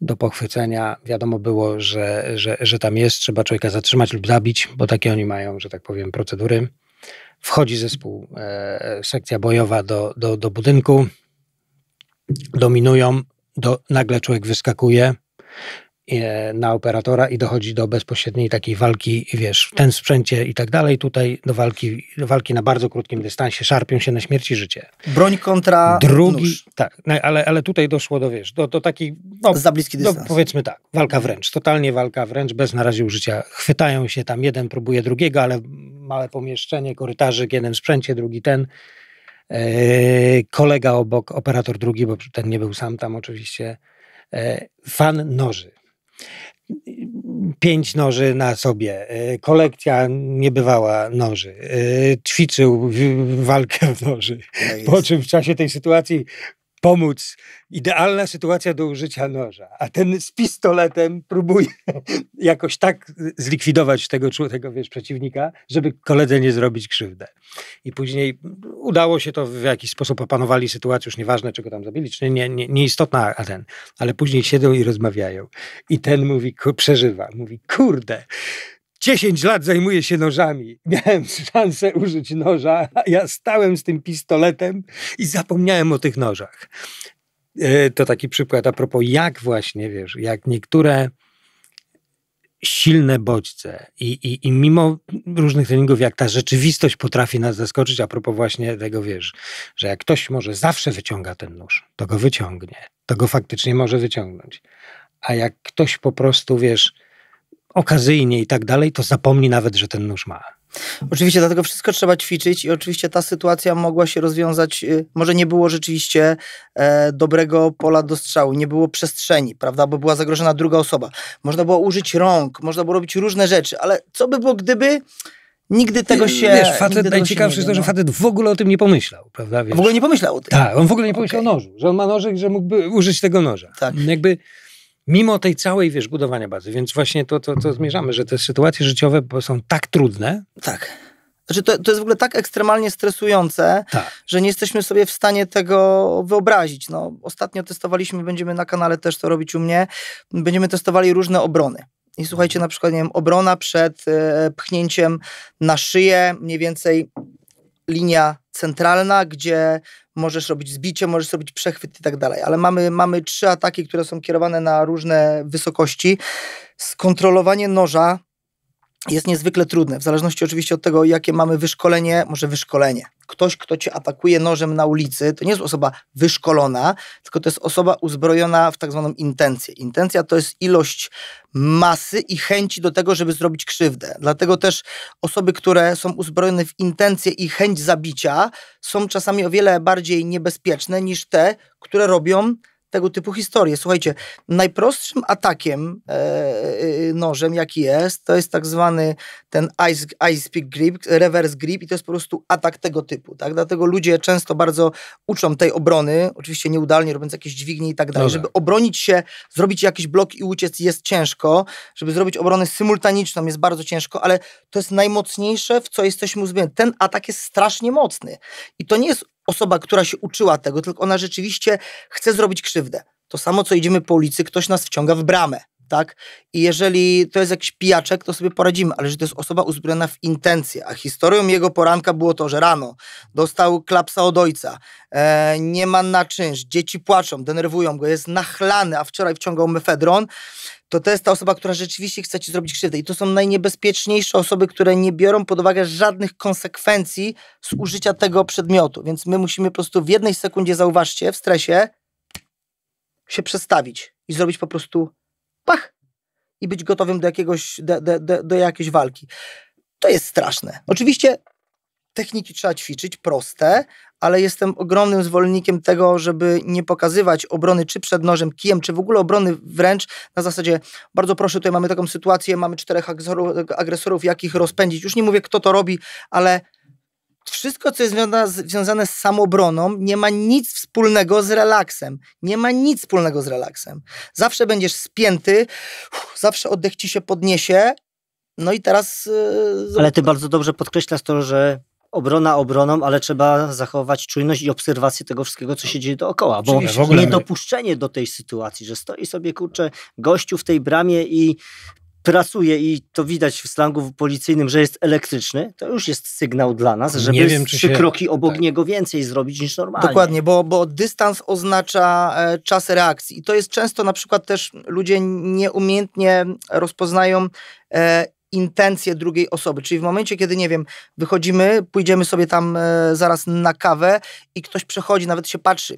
do pochwycenia. Wiadomo było, że, że, że tam jest, trzeba człowieka zatrzymać lub zabić, bo takie oni mają, że tak powiem, procedury. Wchodzi zespół, e, sekcja bojowa do, do, do budynku, dominują, do, nagle człowiek wyskakuje, E, na operatora i dochodzi do bezpośredniej takiej walki, wiesz, w ten sprzęcie i tak dalej, tutaj do walki, do walki na bardzo krótkim dystansie, szarpią się na śmierć i życie. Broń kontra Drugi, nóż. tak, no, ale, ale tutaj doszło do, wiesz, do, do takiej... No, Za bliski no, dystans. Do, powiedzmy tak, walka wręcz, totalnie walka wręcz, bez na razie użycia. Chwytają się tam, jeden próbuje drugiego, ale małe pomieszczenie, korytarzyk, jeden sprzęcie, drugi ten. Yy, kolega obok, operator drugi, bo ten nie był sam tam oczywiście. E, fan noży pięć noży na sobie, e, kolekcja niebywała noży, e, ćwiczył walkę w noży, po czym w czasie tej sytuacji pomóc. Idealna sytuacja do użycia noża, a ten z pistoletem próbuje jakoś tak zlikwidować tego, tego wiesz, przeciwnika, żeby koledze nie zrobić krzywdę. I później udało się to w jakiś sposób, opanowali sytuację, już nieważne czego tam zabili, czy nie, nie, nieistotna, a ten, ale później siedzą i rozmawiają. I ten mówi, przeżywa, mówi, kurde, 10 lat zajmuję się nożami. Miałem szansę użyć noża, a ja stałem z tym pistoletem i zapomniałem o tych nożach. E, to taki przykład a propos, jak właśnie, wiesz, jak niektóre silne bodźce i, i, i mimo różnych treningów, jak ta rzeczywistość potrafi nas zaskoczyć, a propos właśnie tego, wiesz, że jak ktoś może zawsze wyciąga ten nóż, to go wyciągnie, to go faktycznie może wyciągnąć. A jak ktoś po prostu, wiesz, okazyjnie i tak dalej, to zapomni nawet, że ten nóż ma. Oczywiście, dlatego wszystko trzeba ćwiczyć i oczywiście ta sytuacja mogła się rozwiązać. Y, może nie było rzeczywiście e, dobrego pola do strzału, nie było przestrzeni, prawda, bo była zagrożona druga osoba. Można było użyć rąk, można było robić różne rzeczy, ale co by było, gdyby. Nigdy tego się. Wiesz, facet, najciekawsze jest to, że facet w ogóle o tym nie pomyślał, prawda? Wiesz? W ogóle nie pomyślał o tym. Tak, on w ogóle nie pomyślał okay. o nożu, że on ma nożyk, że mógłby użyć tego noża. Tak. Jakby Mimo tej całej, wiesz, budowania bazy. Więc właśnie to, co zmierzamy, że te sytuacje życiowe są tak trudne. Tak. Znaczy to, to jest w ogóle tak ekstremalnie stresujące, tak. że nie jesteśmy sobie w stanie tego wyobrazić. No, ostatnio testowaliśmy, będziemy na kanale też to robić u mnie, będziemy testowali różne obrony. I słuchajcie, na przykład, nie wiem, obrona przed e, pchnięciem na szyję, mniej więcej linia centralna, gdzie możesz robić zbicie, możesz robić przechwyt i tak dalej. Ale mamy, mamy trzy ataki, które są kierowane na różne wysokości. Skontrolowanie noża jest niezwykle trudne, w zależności oczywiście od tego, jakie mamy wyszkolenie, może wyszkolenie, ktoś, kto cię atakuje nożem na ulicy, to nie jest osoba wyszkolona, tylko to jest osoba uzbrojona w tak zwaną intencję. Intencja to jest ilość masy i chęci do tego, żeby zrobić krzywdę. Dlatego też osoby, które są uzbrojone w intencję i chęć zabicia, są czasami o wiele bardziej niebezpieczne niż te, które robią tego typu historie. Słuchajcie, najprostszym atakiem e, e, e, nożem, jaki jest, to jest tak zwany ten ice, ice pick grip, reverse grip i to jest po prostu atak tego typu, tak? Dlatego ludzie często bardzo uczą tej obrony, oczywiście nieudalnie robiąc jakieś dźwignie i tak dalej. Dobra. Żeby obronić się, zrobić jakiś blok i uciec jest ciężko. Żeby zrobić obronę symultaniczną jest bardzo ciężko, ale to jest najmocniejsze, w co jesteśmy uzbrojeni. Ten atak jest strasznie mocny i to nie jest osoba, która się uczyła tego, tylko ona rzeczywiście chce zrobić krzywdę. To samo, co idziemy po ulicy, ktoś nas wciąga w bramę tak? I jeżeli to jest jakiś pijaczek, to sobie poradzimy, ale że to jest osoba uzbrojona w intencje, a historią jego poranka było to, że rano dostał klapsa od ojca, e, nie ma na czynsz, dzieci płaczą, denerwują go, jest nachlany, a wczoraj wciągał mefedron, to to jest ta osoba, która rzeczywiście chce ci zrobić krzywdę. I to są najniebezpieczniejsze osoby, które nie biorą pod uwagę żadnych konsekwencji z użycia tego przedmiotu. Więc my musimy po prostu w jednej sekundzie, zauważcie, w stresie się przestawić i zrobić po prostu pach, i być gotowym do, jakiegoś, do, do, do jakiejś walki. To jest straszne. Oczywiście techniki trzeba ćwiczyć, proste, ale jestem ogromnym zwolennikiem tego, żeby nie pokazywać obrony czy przed nożem, kijem, czy w ogóle obrony wręcz na zasadzie bardzo proszę, tutaj mamy taką sytuację, mamy czterech agresorów, jak ich rozpędzić. Już nie mówię, kto to robi, ale wszystko, co jest związane z samobroną, nie ma nic wspólnego z relaksem. Nie ma nic wspólnego z relaksem. Zawsze będziesz spięty, zawsze oddech ci się podniesie. No i teraz. E, ale ty bardzo dobrze podkreślasz to, że obrona obroną, ale trzeba zachować czujność i obserwację tego wszystkiego, co się dzieje dookoła, bo Oczywiście, niedopuszczenie tak. do tej sytuacji, że stoi sobie, kurczę, gościu w tej bramie i prasuje i to widać w slangu policyjnym, że jest elektryczny, to już jest sygnał dla nas, żeby nie wiem, czy trzy się... kroki obok tak. niego więcej zrobić niż normalnie. Dokładnie, bo, bo dystans oznacza e, czas reakcji i to jest często na przykład też ludzie nieumiejętnie rozpoznają e, intencje drugiej osoby. Czyli w momencie, kiedy, nie wiem, wychodzimy, pójdziemy sobie tam e, zaraz na kawę i ktoś przechodzi, nawet się patrzy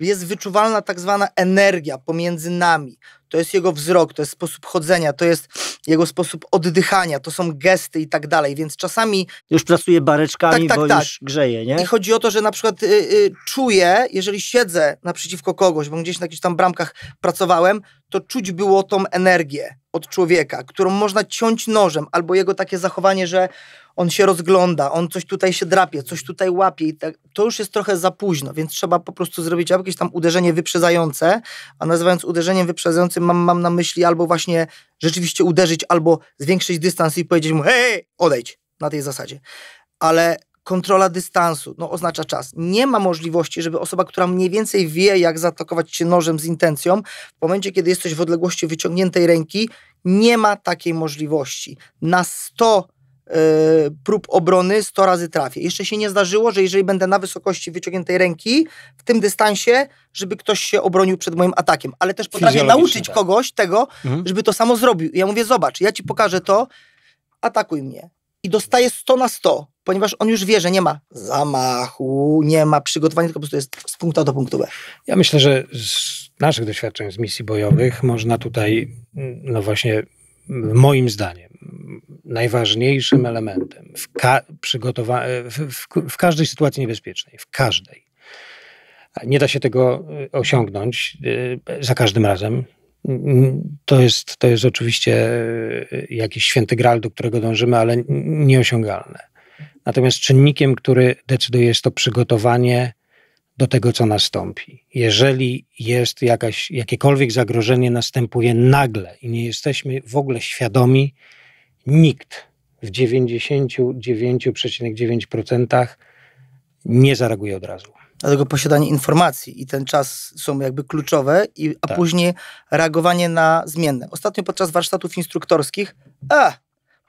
jest wyczuwalna tak zwana energia pomiędzy nami. To jest jego wzrok, to jest sposób chodzenia, to jest jego sposób oddychania, to są gesty i tak dalej, więc czasami... Już pracuje bareczkami, tak, tak, bo tak. już grzeje, nie? I chodzi o to, że na przykład y, y, czuję, jeżeli siedzę naprzeciwko kogoś, bo gdzieś na jakichś tam bramkach pracowałem, to czuć było tą energię od człowieka, którą można ciąć nożem, albo jego takie zachowanie, że on się rozgląda, on coś tutaj się drapie, coś tutaj łapie i tak, to już jest trochę za późno, więc trzeba po prostu zrobić jakieś tam uderzenie wyprzedzające, a nazywając uderzeniem wyprzedzającym mam, mam na myśli albo właśnie rzeczywiście uderzyć, albo zwiększyć dystans i powiedzieć mu hej, odejdź, na tej zasadzie. Ale kontrola dystansu, no oznacza czas. Nie ma możliwości, żeby osoba, która mniej więcej wie, jak zaatakować się nożem z intencją, w momencie, kiedy jesteś w odległości wyciągniętej ręki, nie ma takiej możliwości. Na 100 E, prób obrony 100 razy trafię. Jeszcze się nie zdarzyło, że jeżeli będę na wysokości wyciągniętej ręki, w tym dystansie, żeby ktoś się obronił przed moim atakiem. Ale też potrafię nauczyć tak. kogoś tego, mhm. żeby to samo zrobił. I ja mówię, zobacz, ja ci pokażę to, atakuj mnie. I dostaję 100 na 100, ponieważ on już wie, że nie ma zamachu, nie ma przygotowania, tylko po prostu jest z punktu do punktu B. Ja myślę, że z naszych doświadczeń z misji bojowych można tutaj, mm, no właśnie moim zdaniem, najważniejszym elementem w, ka w, w, w każdej sytuacji niebezpiecznej, w każdej. Nie da się tego e, osiągnąć e, za każdym razem. To jest, to jest oczywiście e, jakiś święty gral, do którego dążymy, ale nieosiągalne. Natomiast czynnikiem, który decyduje, jest to przygotowanie do tego, co nastąpi. Jeżeli jest jakaś, jakiekolwiek zagrożenie, następuje nagle i nie jesteśmy w ogóle świadomi, nikt w 99,9% nie zareaguje od razu. Dlatego posiadanie informacji i ten czas są jakby kluczowe, i, a tak. później reagowanie na zmienne. Ostatnio podczas warsztatów instruktorskich, a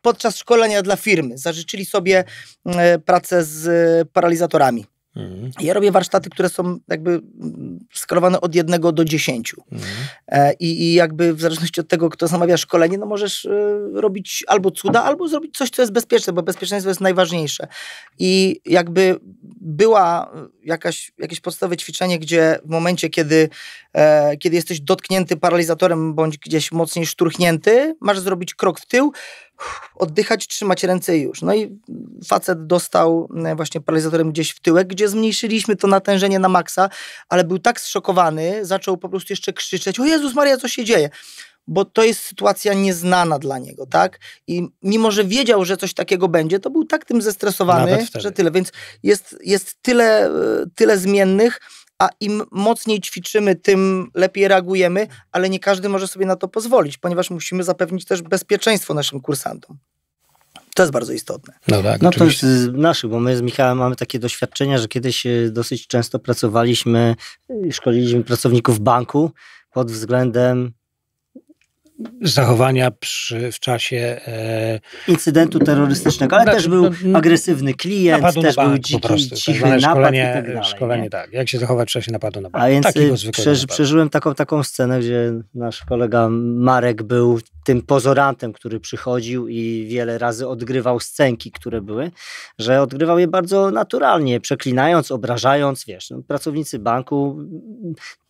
podczas szkolenia dla firmy zażyczyli sobie e, pracę z paralizatorami. Mhm. Ja robię warsztaty, które są jakby mm, skalowane od jednego do dziesięciu. Mhm. E, I, I, jakby w zależności od tego, kto zamawia szkolenie, no możesz e, robić albo cuda, albo zrobić coś, co jest bezpieczne, bo bezpieczeństwo jest najważniejsze. I jakby była jakaś, jakieś podstawowe ćwiczenie, gdzie w momencie, kiedy, e, kiedy jesteś dotknięty paralizatorem bądź gdzieś mocniej szturchnięty, masz zrobić krok w tył, oddychać, trzymać ręce i już. No i facet dostał e, właśnie paralizatorem gdzieś w tyłek, gdzie zmniejszyliśmy to natężenie na maksa, ale był tak zszokowany, zaczął po prostu jeszcze krzyczeć, o Jezus Maria, co się dzieje? bo to jest sytuacja nieznana dla niego, tak? I mimo, że wiedział, że coś takiego będzie, to był tak tym zestresowany, że tyle. Więc jest, jest tyle, e, tyle zmiennych, a im mocniej ćwiczymy, tym lepiej reagujemy, ale nie każdy może sobie na to pozwolić, ponieważ musimy zapewnić też bezpieczeństwo naszym kursantom. To jest bardzo istotne. No tak. No to to z naszych, bo my z Michałem mamy takie doświadczenia, że kiedyś e, dosyć często pracowaliśmy, e, szkoliliśmy pracowników banku pod względem zachowania przy, w czasie e, incydentu terrorystycznego, ale znaczy, też był no, no agresywny klient, też bank, był dziki, prostu, cichy tak napad szkolenie, i tak dalej. Szkolenie, nie? tak. Jak się zachować w czasie napadu na bank. A więc y, przeżyłem taką, taką scenę, gdzie nasz kolega Marek był tym pozorantem, który przychodził i wiele razy odgrywał scenki, które były, że odgrywał je bardzo naturalnie, przeklinając, obrażając, wiesz, no, pracownicy banku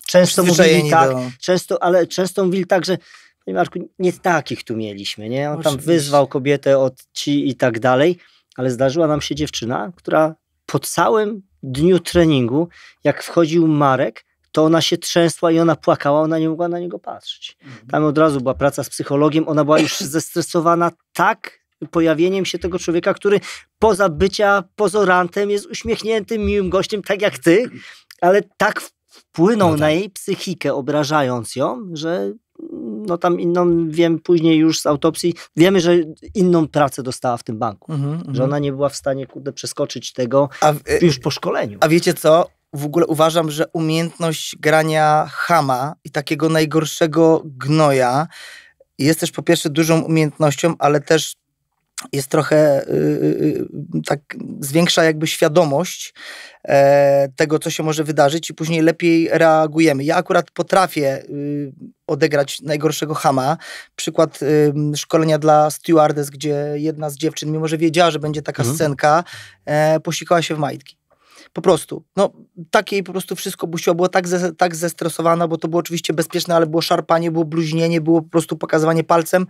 często mówili tak, do... często, ale często mówili tak, że Panie Marku, nie takich tu mieliśmy, nie? On tam wyzwał kobietę od ci i tak dalej, ale zdarzyła nam się dziewczyna, która po całym dniu treningu, jak wchodził Marek, to ona się trzęsła i ona płakała, ona nie mogła na niego patrzeć. Mhm. Tam od razu była praca z psychologiem, ona była już zestresowana tak pojawieniem się tego człowieka, który poza bycia pozorantem jest uśmiechniętym, miłym gościem, tak jak ty, ale tak wpłynął no tak. na jej psychikę, obrażając ją, że no tam inną, wiem później już z autopsji, wiemy, że inną pracę dostała w tym banku. Mhm, mhm. że ona nie była w stanie, kurde, przeskoczyć tego y, już po szkoleniu. A wiecie co? W ogóle uważam, że umiejętność grania hama i takiego najgorszego gnoja jest też po pierwsze dużą umiejętnością, ale też jest trochę y, y, y, tak zwiększa jakby świadomość e, tego, co się może wydarzyć i później lepiej reagujemy. Ja akurat potrafię odegrać najgorszego hama. Przykład szkolenia dla stewardess, gdzie jedna z dziewczyn, mimo że wiedziała, że będzie taka mhm. scenka, e, posikała się w majtki. Po prostu. No, tak jej po prostu wszystko buściło, było tak, ze, tak zestresowana, bo to było oczywiście bezpieczne, ale było szarpanie, było bluźnienie, było po prostu pokazywanie palcem.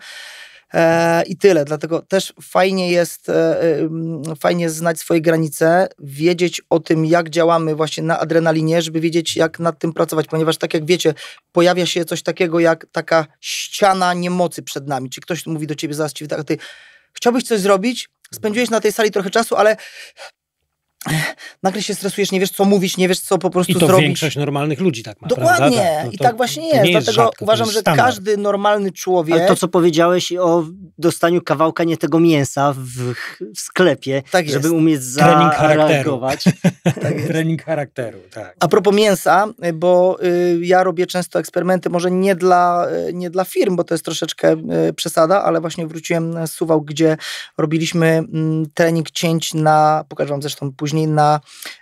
E, I tyle, dlatego też fajnie jest, e, e, mm, fajnie znać swoje granice, wiedzieć o tym, jak działamy właśnie na adrenalinie, żeby wiedzieć, jak nad tym pracować, ponieważ tak jak wiecie, pojawia się coś takiego jak taka ściana niemocy przed nami. Czy ktoś mówi do ciebie zaraz ci, ty chciałbyś coś zrobić, spędziłeś na tej sali trochę czasu, ale nagle się stresujesz, nie wiesz co mówić, nie wiesz co po prostu zrobić. I to zrobić. większość normalnych ludzi tak ma, Dokładnie. Tak, no to, I tak właśnie jest. jest Dlatego rzadko, uważam, jest że każdy normalny człowiek... Ale to, co powiedziałeś o dostaniu kawałka nie tego mięsa w, w sklepie, tak żeby umieć zareagować. tak Trening charakteru, tak. A propos mięsa, bo y, ja robię często eksperymenty, może nie dla, y, nie dla firm, bo to jest troszeczkę y, przesada, ale właśnie wróciłem z Suwał, gdzie robiliśmy mm, trening cięć na... Pokażę wam zresztą później później na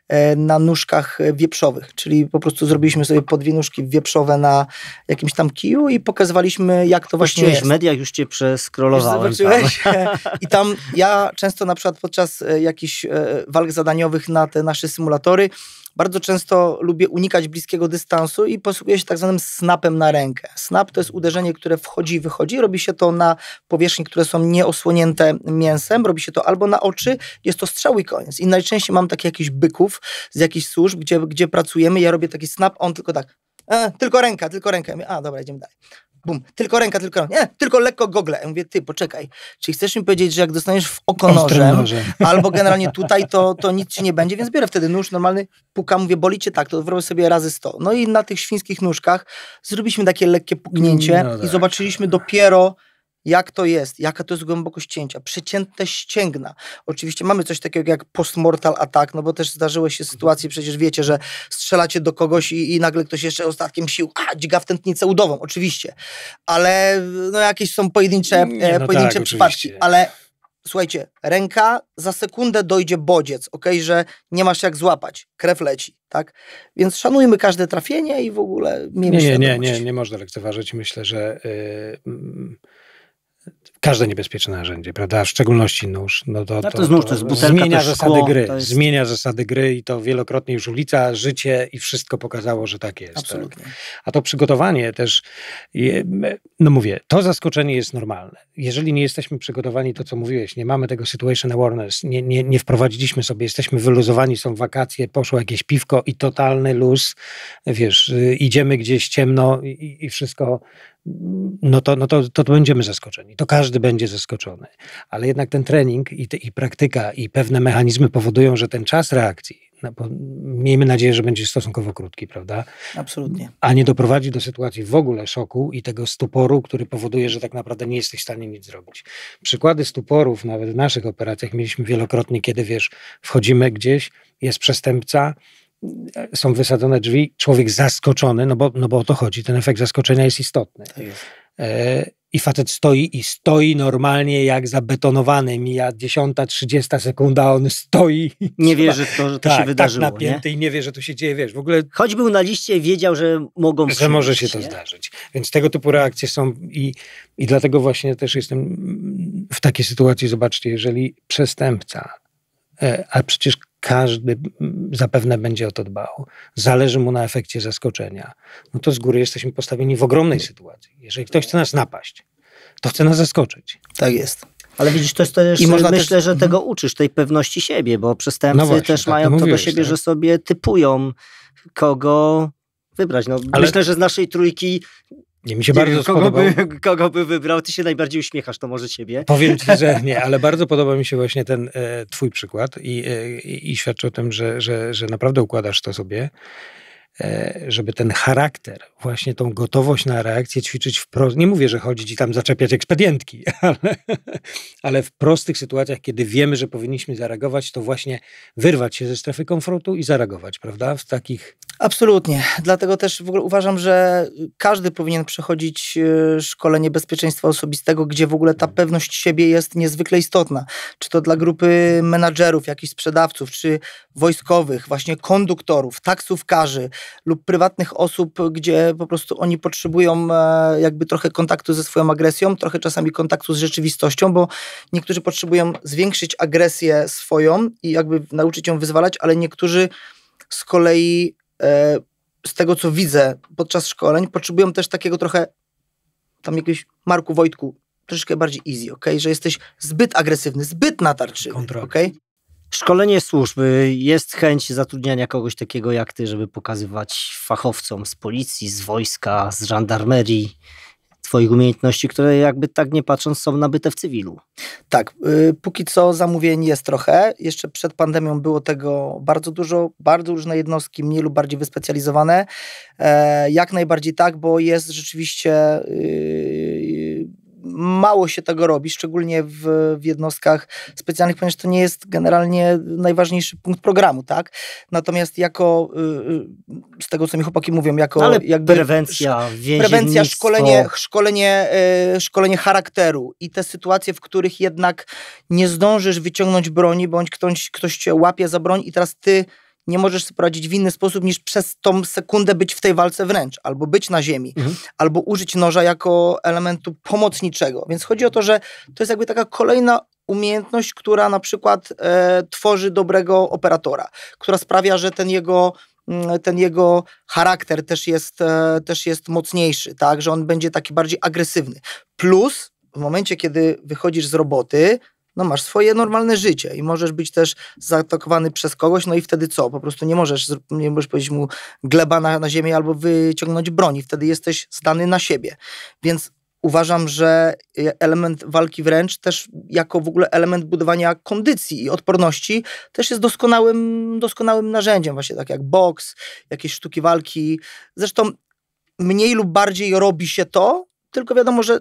E, na nóżkach wieprzowych, czyli po prostu zrobiliśmy sobie po nóżki wieprzowe na jakimś tam kiju i pokazywaliśmy, jak to właśnie Puściłeś jest. media, już cię przeskrolowałem. Już tak. zobaczyłeś. Tam. I tam ja często na przykład podczas e, jakichś e, walk zadaniowych na te nasze symulatory bardzo często lubię unikać bliskiego dystansu i posługuję się tak zwanym snapem na rękę. Snap to jest uderzenie, które wchodzi i wychodzi. Robi się to na powierzchni, które są nieosłonięte mięsem. Robi się to albo na oczy, jest to strzał i koniec. I najczęściej mam takie jakieś byków, z jakichś służb, gdzie, gdzie pracujemy, ja robię taki snap, on tylko tak, e, tylko ręka, tylko ręka. Ja mówię, a, dobra, idziemy dalej. Bum, tylko ręka, tylko ręka. Nie, tylko lekko gogle. Ja mówię, ty, poczekaj. Czy chcesz mi powiedzieć, że jak dostaniesz w oko nożem, albo generalnie tutaj, to, to nic ci nie będzie, więc biorę wtedy nóż normalny, puka, mówię, bolicie, tak, to wrobię sobie razy 100. No i na tych świńskich nóżkach zrobiliśmy takie lekkie puknięcie no i tak. zobaczyliśmy dopiero jak to jest, jaka to jest głębokość cięcia, przeciętne ścięgna. Oczywiście mamy coś takiego jak postmortal attack, no bo też zdarzyły się mhm. sytuacje, przecież wiecie, że strzelacie do kogoś i, i nagle ktoś jeszcze ostatkiem sił, a, dźga w tętnicę udową, oczywiście. Ale no, jakieś są pojedyncze, Nie, e, no tak, pojedyncze tak, przypadki. Oczywiście. Ale słuchajcie, ręka za sekundę dojdzie bodziec, ok, że nie masz jak złapać, krew leci, tak? Więc szanujmy każde trafienie i w ogóle miejmy nie, nie, nie, nie, nie można lekceważyć. Myślę, że yy, każde niebezpieczne narzędzie, prawda? W szczególności nóż. No to, no to, to, znów, to, to zmienia zasady szkło, gry. Jest... Zmienia zasady gry i to wielokrotnie już ulica, życie i wszystko pokazało, że tak jest. Tak. Absolutnie. Tak? A to przygotowanie też, no mówię, to zaskoczenie jest normalne. Jeżeli nie jesteśmy przygotowani, to co mówiłeś, nie mamy tego situation awareness, nie, nie, nie wprowadziliśmy sobie, jesteśmy wyluzowani, są wakacje, poszło jakieś piwko i totalny luz, wiesz, y, idziemy gdzieś ciemno i, i wszystko no to, no to, to będziemy zaskoczeni. To każdy będzie zaskoczony. Ale jednak ten trening i, te, i praktyka i pewne mechanizmy powodują, że ten czas reakcji, no, miejmy nadzieję, że będzie stosunkowo krótki, prawda? Absolutnie. A nie doprowadzi do sytuacji w ogóle szoku i tego stuporu, który powoduje, że tak naprawdę nie jesteś w stanie nic zrobić. Przykłady stuporów nawet w naszych operacjach mieliśmy wielokrotnie, kiedy wiesz, wchodzimy gdzieś, jest przestępca, są wysadzone drzwi, człowiek zaskoczony, no bo, no bo o to chodzi, ten efekt zaskoczenia jest istotny. Tak jest. E, I facet stoi i stoi normalnie jak zabetonowany. Mija 10, 30 sekunda, on stoi. Nie wierzy, że to, że to tak, się tak wydarzyło. Tak napięty nie? i nie wie, że to się dzieje, wiesz, w ogóle... Choć był na liście, wiedział, że mogą... Że może się nie? to zdarzyć. Więc tego typu reakcje są i, i dlatego właśnie też jestem w takiej sytuacji, zobaczcie, jeżeli przestępca, e, a przecież każdy zapewne będzie o to dbał, zależy mu na efekcie zaskoczenia, no to z góry jesteśmy postawieni w ogromnej sytuacji. Jeżeli ktoś chce nas napaść, to chce nas zaskoczyć. Tak jest. Ale widzisz, to jest też, I można myślę, też... że mhm. tego uczysz, tej pewności siebie, bo przestępcy no właśnie, też tak, mają to, mówiłeś, do siebie, tak? że sobie typują, kogo wybrać. No, Ale... Myślę, że z naszej trójki nie, mi się nie bardzo wiem, kogo by, kogo by wybrał? Ty się najbardziej uśmiechasz, to może ciebie. Powiem ci, że nie, ale bardzo podoba mi się właśnie ten e, twój przykład i, e, i świadczy o tym, że, że, że naprawdę układasz to sobie. E, żeby ten charakter, właśnie tą gotowość na reakcję ćwiczyć wprost. Nie mówię, że chodzić i tam zaczepiać ekspedientki, ale, ale, w prostych sytuacjach, kiedy wiemy, że powinniśmy zareagować, to właśnie wyrwać się ze strefy komfortu i zareagować, prawda? W takich. Absolutnie. Dlatego też w ogóle uważam, że każdy powinien przechodzić e, szkolenie bezpieczeństwa osobistego, gdzie w ogóle ta pewność siebie jest niezwykle istotna. Czy to dla grupy menadżerów, jakichś sprzedawców, czy wojskowych, właśnie konduktorów, taksówkarzy lub prywatnych osób, gdzie po prostu oni potrzebują e, jakby trochę kontaktu ze swoją agresją, trochę czasami kontaktu z rzeczywistością, bo niektórzy potrzebują zwiększyć agresję swoją i jakby nauczyć ją wyzwalać, ale niektórzy z kolei e, z tego, co widzę podczas szkoleń, potrzebują też takiego trochę tam jakiegoś Marku Wojtku, troszeczkę bardziej easy, ok? Że jesteś zbyt agresywny, zbyt natarczywy, Kontrol. ok? Szkolenie służby Jest chęć zatrudniania kogoś takiego jak ty, żeby pokazywać fachowcom z policji, z wojska, z żandarmerii twoich umiejętności, które jakby tak nie patrząc są nabyte w cywilu. Tak, y, póki co zamówień jest trochę. Jeszcze przed pandemią było tego bardzo dużo, bardzo różne jednostki, mniej lub bardziej wyspecjalizowane. E, jak najbardziej tak, bo jest rzeczywiście... Y, mało się tego robi, szczególnie w, w jednostkach specjalnych, ponieważ to nie jest generalnie najważniejszy punkt programu, tak? Natomiast jako, y, y, z tego co mi chłopaki mówią, jako Ale jakby, prewencja, prewencja szkolenie, szkolenie, y, szkolenie charakteru i te sytuacje, w których jednak nie zdążysz wyciągnąć broni, bądź ktoś, ktoś cię łapie za broń i teraz ty nie możesz sobie poradzić w inny sposób niż przez tą sekundę być w tej walce wręcz, albo być na ziemi, mhm. albo użyć noża jako elementu pomocniczego. Więc chodzi o to, że to jest jakby taka kolejna umiejętność, która na przykład e, tworzy dobrego operatora, która sprawia, że ten jego mm, ten jego charakter też jest, e, też jest mocniejszy, tak, że on będzie taki bardziej agresywny. Plus w momencie, kiedy wychodzisz z roboty, no masz swoje normalne życie i możesz być też zaatakowany przez kogoś, no i wtedy co? Po prostu nie możesz, nie możesz powiedzieć mu gleba na, na ziemię albo wyciągnąć broni, wtedy jesteś zdany na siebie. Więc uważam, że e, element walki wręcz też jako w ogóle element budowania kondycji i odporności też jest doskonałym, doskonałym narzędziem, właśnie tak jak boks, jakieś sztuki walki. Zresztą mniej lub bardziej robi się to, tylko wiadomo, że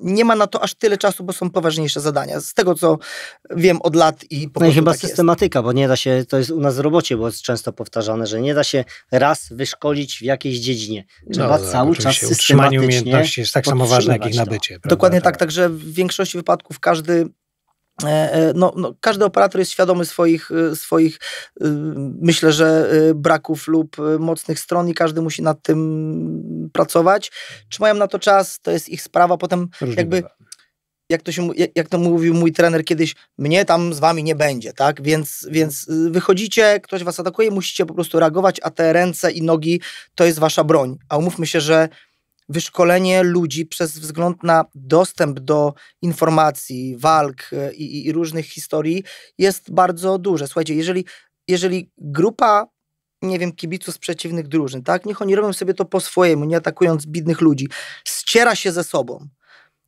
nie ma na to aż tyle czasu, bo są poważniejsze zadania. Z tego, co wiem od lat i po No i chyba tak systematyka, jest. bo nie da się, to jest u nas w robocie, bo jest często powtarzane, że nie da się raz wyszkolić w jakiejś dziedzinie. Trzeba no, cały czas systematycznie Utrzymanie umiejętności jest tak samo ważne, jak ich nabycie. No. Prawda? Dokładnie tak, tak, także w większości wypadków każdy E, e, no, no, każdy operator jest świadomy swoich, e, swoich, myślę, że braków lub mocnych stron i każdy musi nad tym pracować. Czy mają na to czas, to jest ich sprawa. Potem Różnie jakby jak to, się, jak to mówił mój trener kiedyś, mnie tam z wami nie będzie, tak? Więc, więc wychodzicie, ktoś was atakuje, musicie po prostu reagować, a te ręce i nogi to jest wasza broń. A umówmy się, że wyszkolenie ludzi przez wzgląd na dostęp do informacji, walk e, i, i, różnych historii jest bardzo duże. Słuchajcie, jeżeli, jeżeli grupa, nie wiem, kibiców z przeciwnych drużyn, tak, niech oni robią sobie to po swojemu, nie atakując bidnych ludzi, ściera się ze sobą,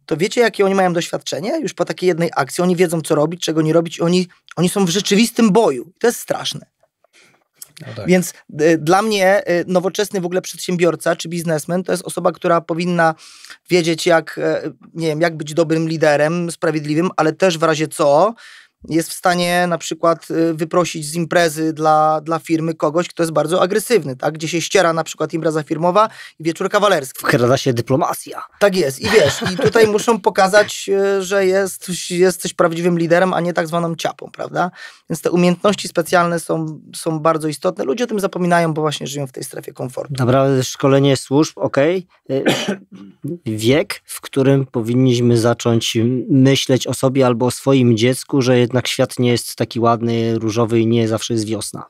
to wiecie, jakie oni mają doświadczenie? Już po takiej jednej akcji oni wiedzą, co robić, czego nie robić i oni, oni są w rzeczywistym boju. I to jest straszne. No tak. Więc y, dla mnie y, nowoczesny w ogóle przedsiębiorca czy biznesmen to jest osoba, która powinna wiedzieć, jak, y, nie wiem, jak być dobrym liderem, sprawiedliwym, ale też w razie co jest w stanie na przykład y, wyprosić z imprezy dla, dla firmy kogoś, kto jest bardzo agresywny, tak? gdzie się ściera na przykład impreza firmowa i wieczór kawalerski. Wkrada się dyplomacja. Tak jest i wiesz, i tutaj muszą pokazać, y, że jest, jesteś prawdziwym liderem, a nie tak zwaną ciapą, prawda? Więc te umiejętności specjalne są, są bardzo istotne. Ludzie o tym zapominają, bo właśnie żyją w tej strefie komfortu. Dobra, szkolenie służb, ok. Wiek, w którym powinniśmy zacząć myśleć o sobie albo o swoim dziecku, że jednak świat nie jest taki ładny, różowy i nie zawsze jest wiosna?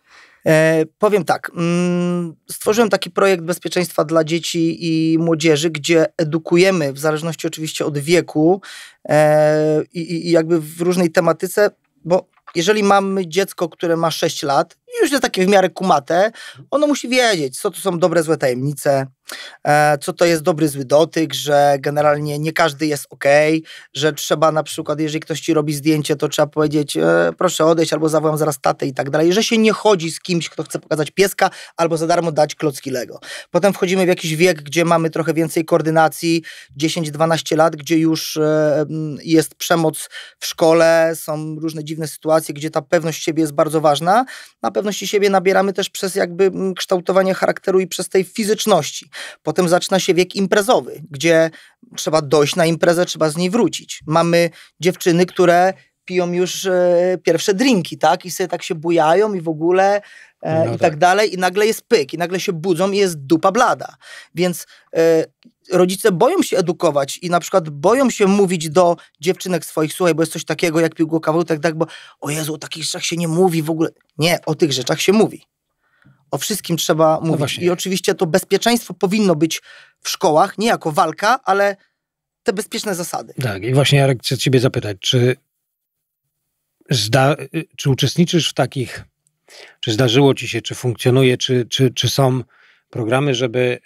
E, powiem tak. Mm, stworzyłem taki projekt bezpieczeństwa dla dzieci i młodzieży, gdzie edukujemy, w zależności oczywiście od wieku e, i, i jakby w różnej tematyce, bo jeżeli mamy dziecko, które ma 6 lat, już jest takie w miarę kumate, ono musi wiedzieć, co to są dobre, złe tajemnice, E, co to jest dobry, zły dotyk, że generalnie nie każdy jest ok, że trzeba na przykład, jeżeli ktoś ci robi zdjęcie, to trzeba powiedzieć, e, proszę odejść albo zawołam zaraz tatę i tak dalej, że się nie chodzi z kimś, kto chce pokazać pieska albo za darmo dać klocki Lego. Potem wchodzimy w jakiś wiek, gdzie mamy trochę więcej koordynacji, 10-12 lat, gdzie już e, jest przemoc w szkole, są różne dziwne sytuacje, gdzie ta pewność siebie jest bardzo ważna. Na pewności siebie nabieramy też przez jakby kształtowanie charakteru i przez tej fizyczności. Potem zaczyna się wiek imprezowy, gdzie trzeba dojść na imprezę, trzeba z niej wrócić. Mamy dziewczyny, które piją już e, pierwsze drinki, tak? I sobie tak się bujają i w ogóle e, no i tak, tak, dalej. I nagle jest pyk, i nagle się budzą i jest dupa blada. Więc e, rodzice boją się edukować i na przykład boją się mówić do dziewczynek swoich, słuchaj, bo jest coś takiego jak piłko kawałek, tak, tak, bo o Jezu, o takich rzeczach się nie mówi w ogóle. Nie, o tych rzeczach się mówi. O wszystkim trzeba no mówić. No I oczywiście to bezpieczeństwo powinno być w szkołach, nie jako walka, ale te bezpieczne zasady. Tak, i właśnie Jarek chcę ciebie zapytać, czy, zda, czy uczestniczysz w takich, czy zdarzyło ci się, czy funkcjonuje, czy, czy, czy są programy, żeby,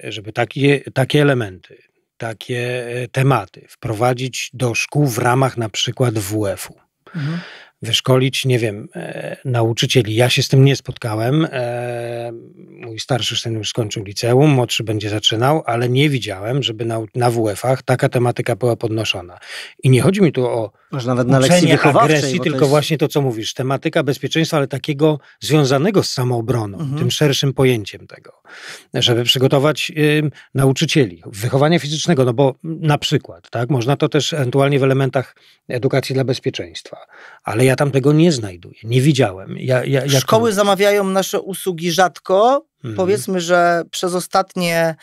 e, żeby takie, takie elementy, takie e, tematy wprowadzić do szkół w ramach na przykład WF-u. Mhm wyszkolić, nie wiem, e, nauczycieli. Ja się z tym nie spotkałem. E, mój starszy syn już skończył liceum, młodszy będzie zaczynał, ale nie widziałem, żeby na, na WF-ach taka tematyka była podnoszona. I nie chodzi mi tu o Może nawet na lekcji agresji, tylko jest... właśnie to, co mówisz, tematyka bezpieczeństwa, ale takiego związanego z samoobroną, mhm. tym szerszym pojęciem tego, żeby przygotować nauczycieli, wychowania fizycznego, no bo na przykład, tak, można to też ewentualnie w elementach edukacji dla bezpieczeństwa, ale ja ja tam tego nie znajduję, nie widziałem. Ja, ja, ja Szkoły to... zamawiają nasze usługi rzadko. Mhm. Powiedzmy, że przez ostatnie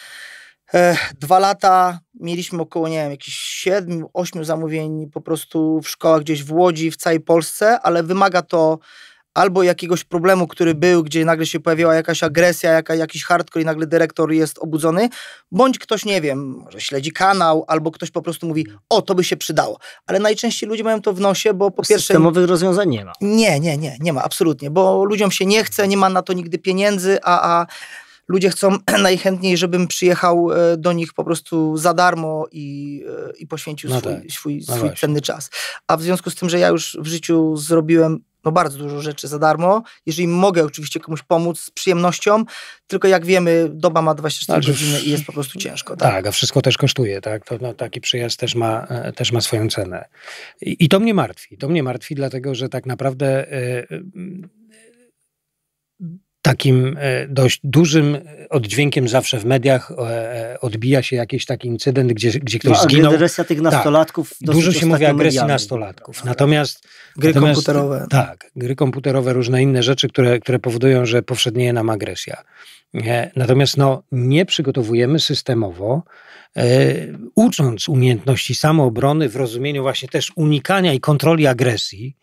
e, dwa lata mieliśmy około, nie wiem, jakichś siedmiu, ośmiu zamówień po prostu w szkołach gdzieś w Łodzi, w całej Polsce, ale wymaga to albo jakiegoś problemu, który był, gdzie nagle się pojawiła jakaś agresja, jaka, jakiś hardcore i nagle dyrektor jest obudzony, bądź ktoś, nie wiem, może śledzi kanał, albo ktoś po prostu mówi, o, to by się przydało. Ale najczęściej ludzie mają to w nosie, bo po pierwsze... Systemowych rozwiązań nie ma. Nie, nie, nie, nie ma, absolutnie, bo ludziom się nie chce, nie ma na to nigdy pieniędzy, a... a ludzie chcą najchętniej, żebym przyjechał e, do nich po prostu za darmo i, e, i poświęcił no swój, tak. swój, no swój no cenny czas. A w związku z tym, że ja już w życiu zrobiłem no bardzo dużo rzeczy za darmo. Jeżeli mogę oczywiście komuś pomóc z przyjemnością, tylko jak wiemy, doba ma 24 znaczy, godziny i jest po prostu ciężko. Tak, tak a wszystko też kosztuje, tak? To, no, taki przyjazd też ma, e, też ma swoją cenę. I, I, to mnie martwi. To mnie martwi, dlatego że tak naprawdę. Yy, takim e, dość dużym e, oddźwiękiem zawsze w mediach e, odbija się jakiś taki incydent, gdzie, gdzie ktoś no, zginął. Agresja tych tak, nastolatków. Tak, dużo się mówi agresji medialnej. nastolatków. Tak. Natomiast gry natomiast, komputerowe. Tak, gry komputerowe, różne inne rzeczy, które, które powodują, że powszednieje nam agresja. Natomiast no, nie przygotowujemy systemowo E, ucząc umiejętności samoobrony w rozumieniu właśnie też unikania i kontroli agresji,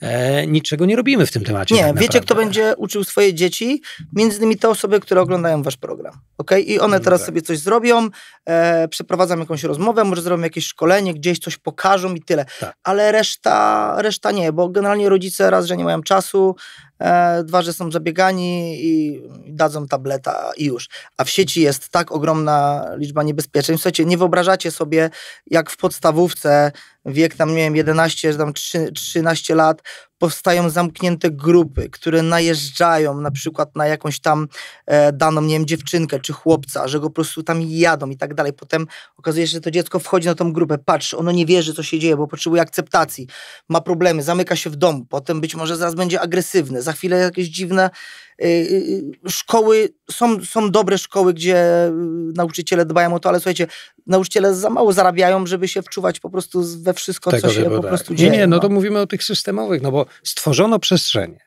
e, niczego nie robimy w tym temacie. Nie, tak wiecie, kto będzie uczył swoje dzieci? Między innymi te osoby, które oglądają wasz program. Okay? I one no teraz tak. sobie coś zrobią, e, przeprowadzam jakąś rozmowę, może zrobią jakieś szkolenie, gdzieś coś pokażą i tyle. Tak. Ale reszta, reszta nie, bo generalnie rodzice raz, że nie mają czasu, E, dwa, że są zabiegani i dadzą tableta i już. A w sieci jest tak ogromna liczba niebezpieczeństw. Słuchajcie, nie wyobrażacie sobie, jak w podstawówce wiek tam, nie wiem, 11, tam 3, 13 lat, powstają zamknięte grupy, które najeżdżają na przykład na jakąś tam e, daną, nie wiem, dziewczynkę czy chłopca, że go po prostu tam jadą i tak dalej. Potem okazuje się, że to dziecko wchodzi na tą grupę, patrzy, ono nie wierzy, co się dzieje, bo potrzebuje akceptacji, ma problemy, zamyka się w domu, potem być może zaraz będzie agresywny, za chwilę jakieś dziwne y, y, y, szkoły, są, są dobre szkoły, gdzie nauczyciele dbają o to, ale słuchajcie, nauczyciele za mało zarabiają, żeby się wczuwać po prostu we wszystko, Tego co się po tak. prostu dzieje. Nie, nie, no, no to mówimy o tych systemowych, no bo stworzono przestrzenie